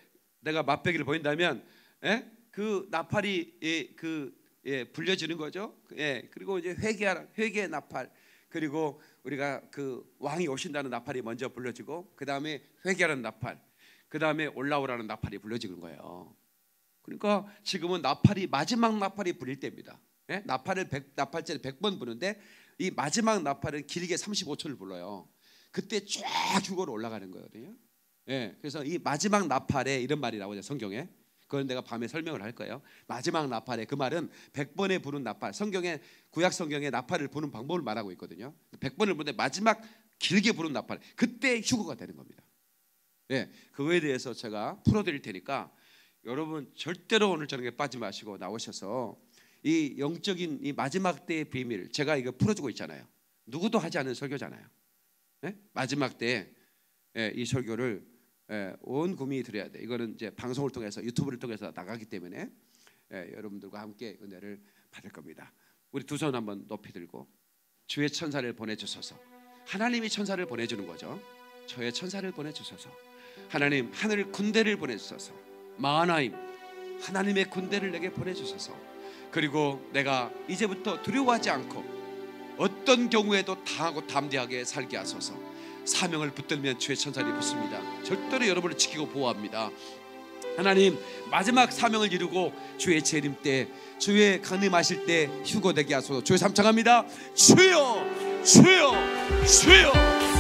내가 맛배기를 보인다면 예? 그 나팔이 예, 그 예, 불려지는 거죠. 예, 그리고 이제 회개하라 회개 나팔 그리고 우리가 그 왕이 오신다는 나팔이 먼저 불려지고 그 다음에 회개하는 나팔 그 다음에 올라오라는 나팔이 불려지는 거예요. 그러니까 지금은 나팔이 마지막 나팔이 불릴 때입니다. 예? 나팔을 100, 나팔제 100번 부는데 이 마지막 나팔은 길게 35초를 불러요. 그때 쫙 죽어로 올라가는 거거든요. 예, 그래서 이 마지막 나팔에 이런 말이 나오죠 성경에. 그건 내가 밤에 설명을 할 거예요. 마지막 나팔에 그 말은 100번에 부는 나팔. 성경에 구약 성경에 나팔을 부는 방법을 말하고 있거든요. 100번을 부는데 마지막 길게 부는 나팔. 그때 휴거가 되는 겁니다. 예, 그거에 대해서 제가 풀어드릴 테니까 여러분 절대로 오늘 저녁에 빠지 마시고 나오셔서 이 영적인 이 마지막 때의 비밀 제가 이거 풀어주고 있잖아요. 누구도 하지 않은 설교잖아요. 네? 마지막 때에 예, 이 설교를 예, 온 국민이 들어야 돼. 이거는 이제 방송을 통해서 유튜브를 통해서 나가기 때문에 여러분들과 함께 은혜를 받을 겁니다. 우리 두 손 한번 높이 들고 주의 천사를 보내주소서. 하나님이 천사를 보내주는 거죠. 저의 천사를 보내주소서. 하나님 하늘 군대를 보내주소서. 마하나임 하나님의 군대를 내게 보내주소서. 그리고 내가 이제부터 두려워하지 않고 어떤 경우에도 당하고 담대하게 살게 하소서. 사명을 붙들면 주의 천사들이 붙습니다. 절대로 여러분을 지키고 보호합니다. 하나님 마지막 사명을 이루고 주의 재림 때 주의 강림하실 때 휴거되게 하소서 주의 삼창합니다 주여 주여 주여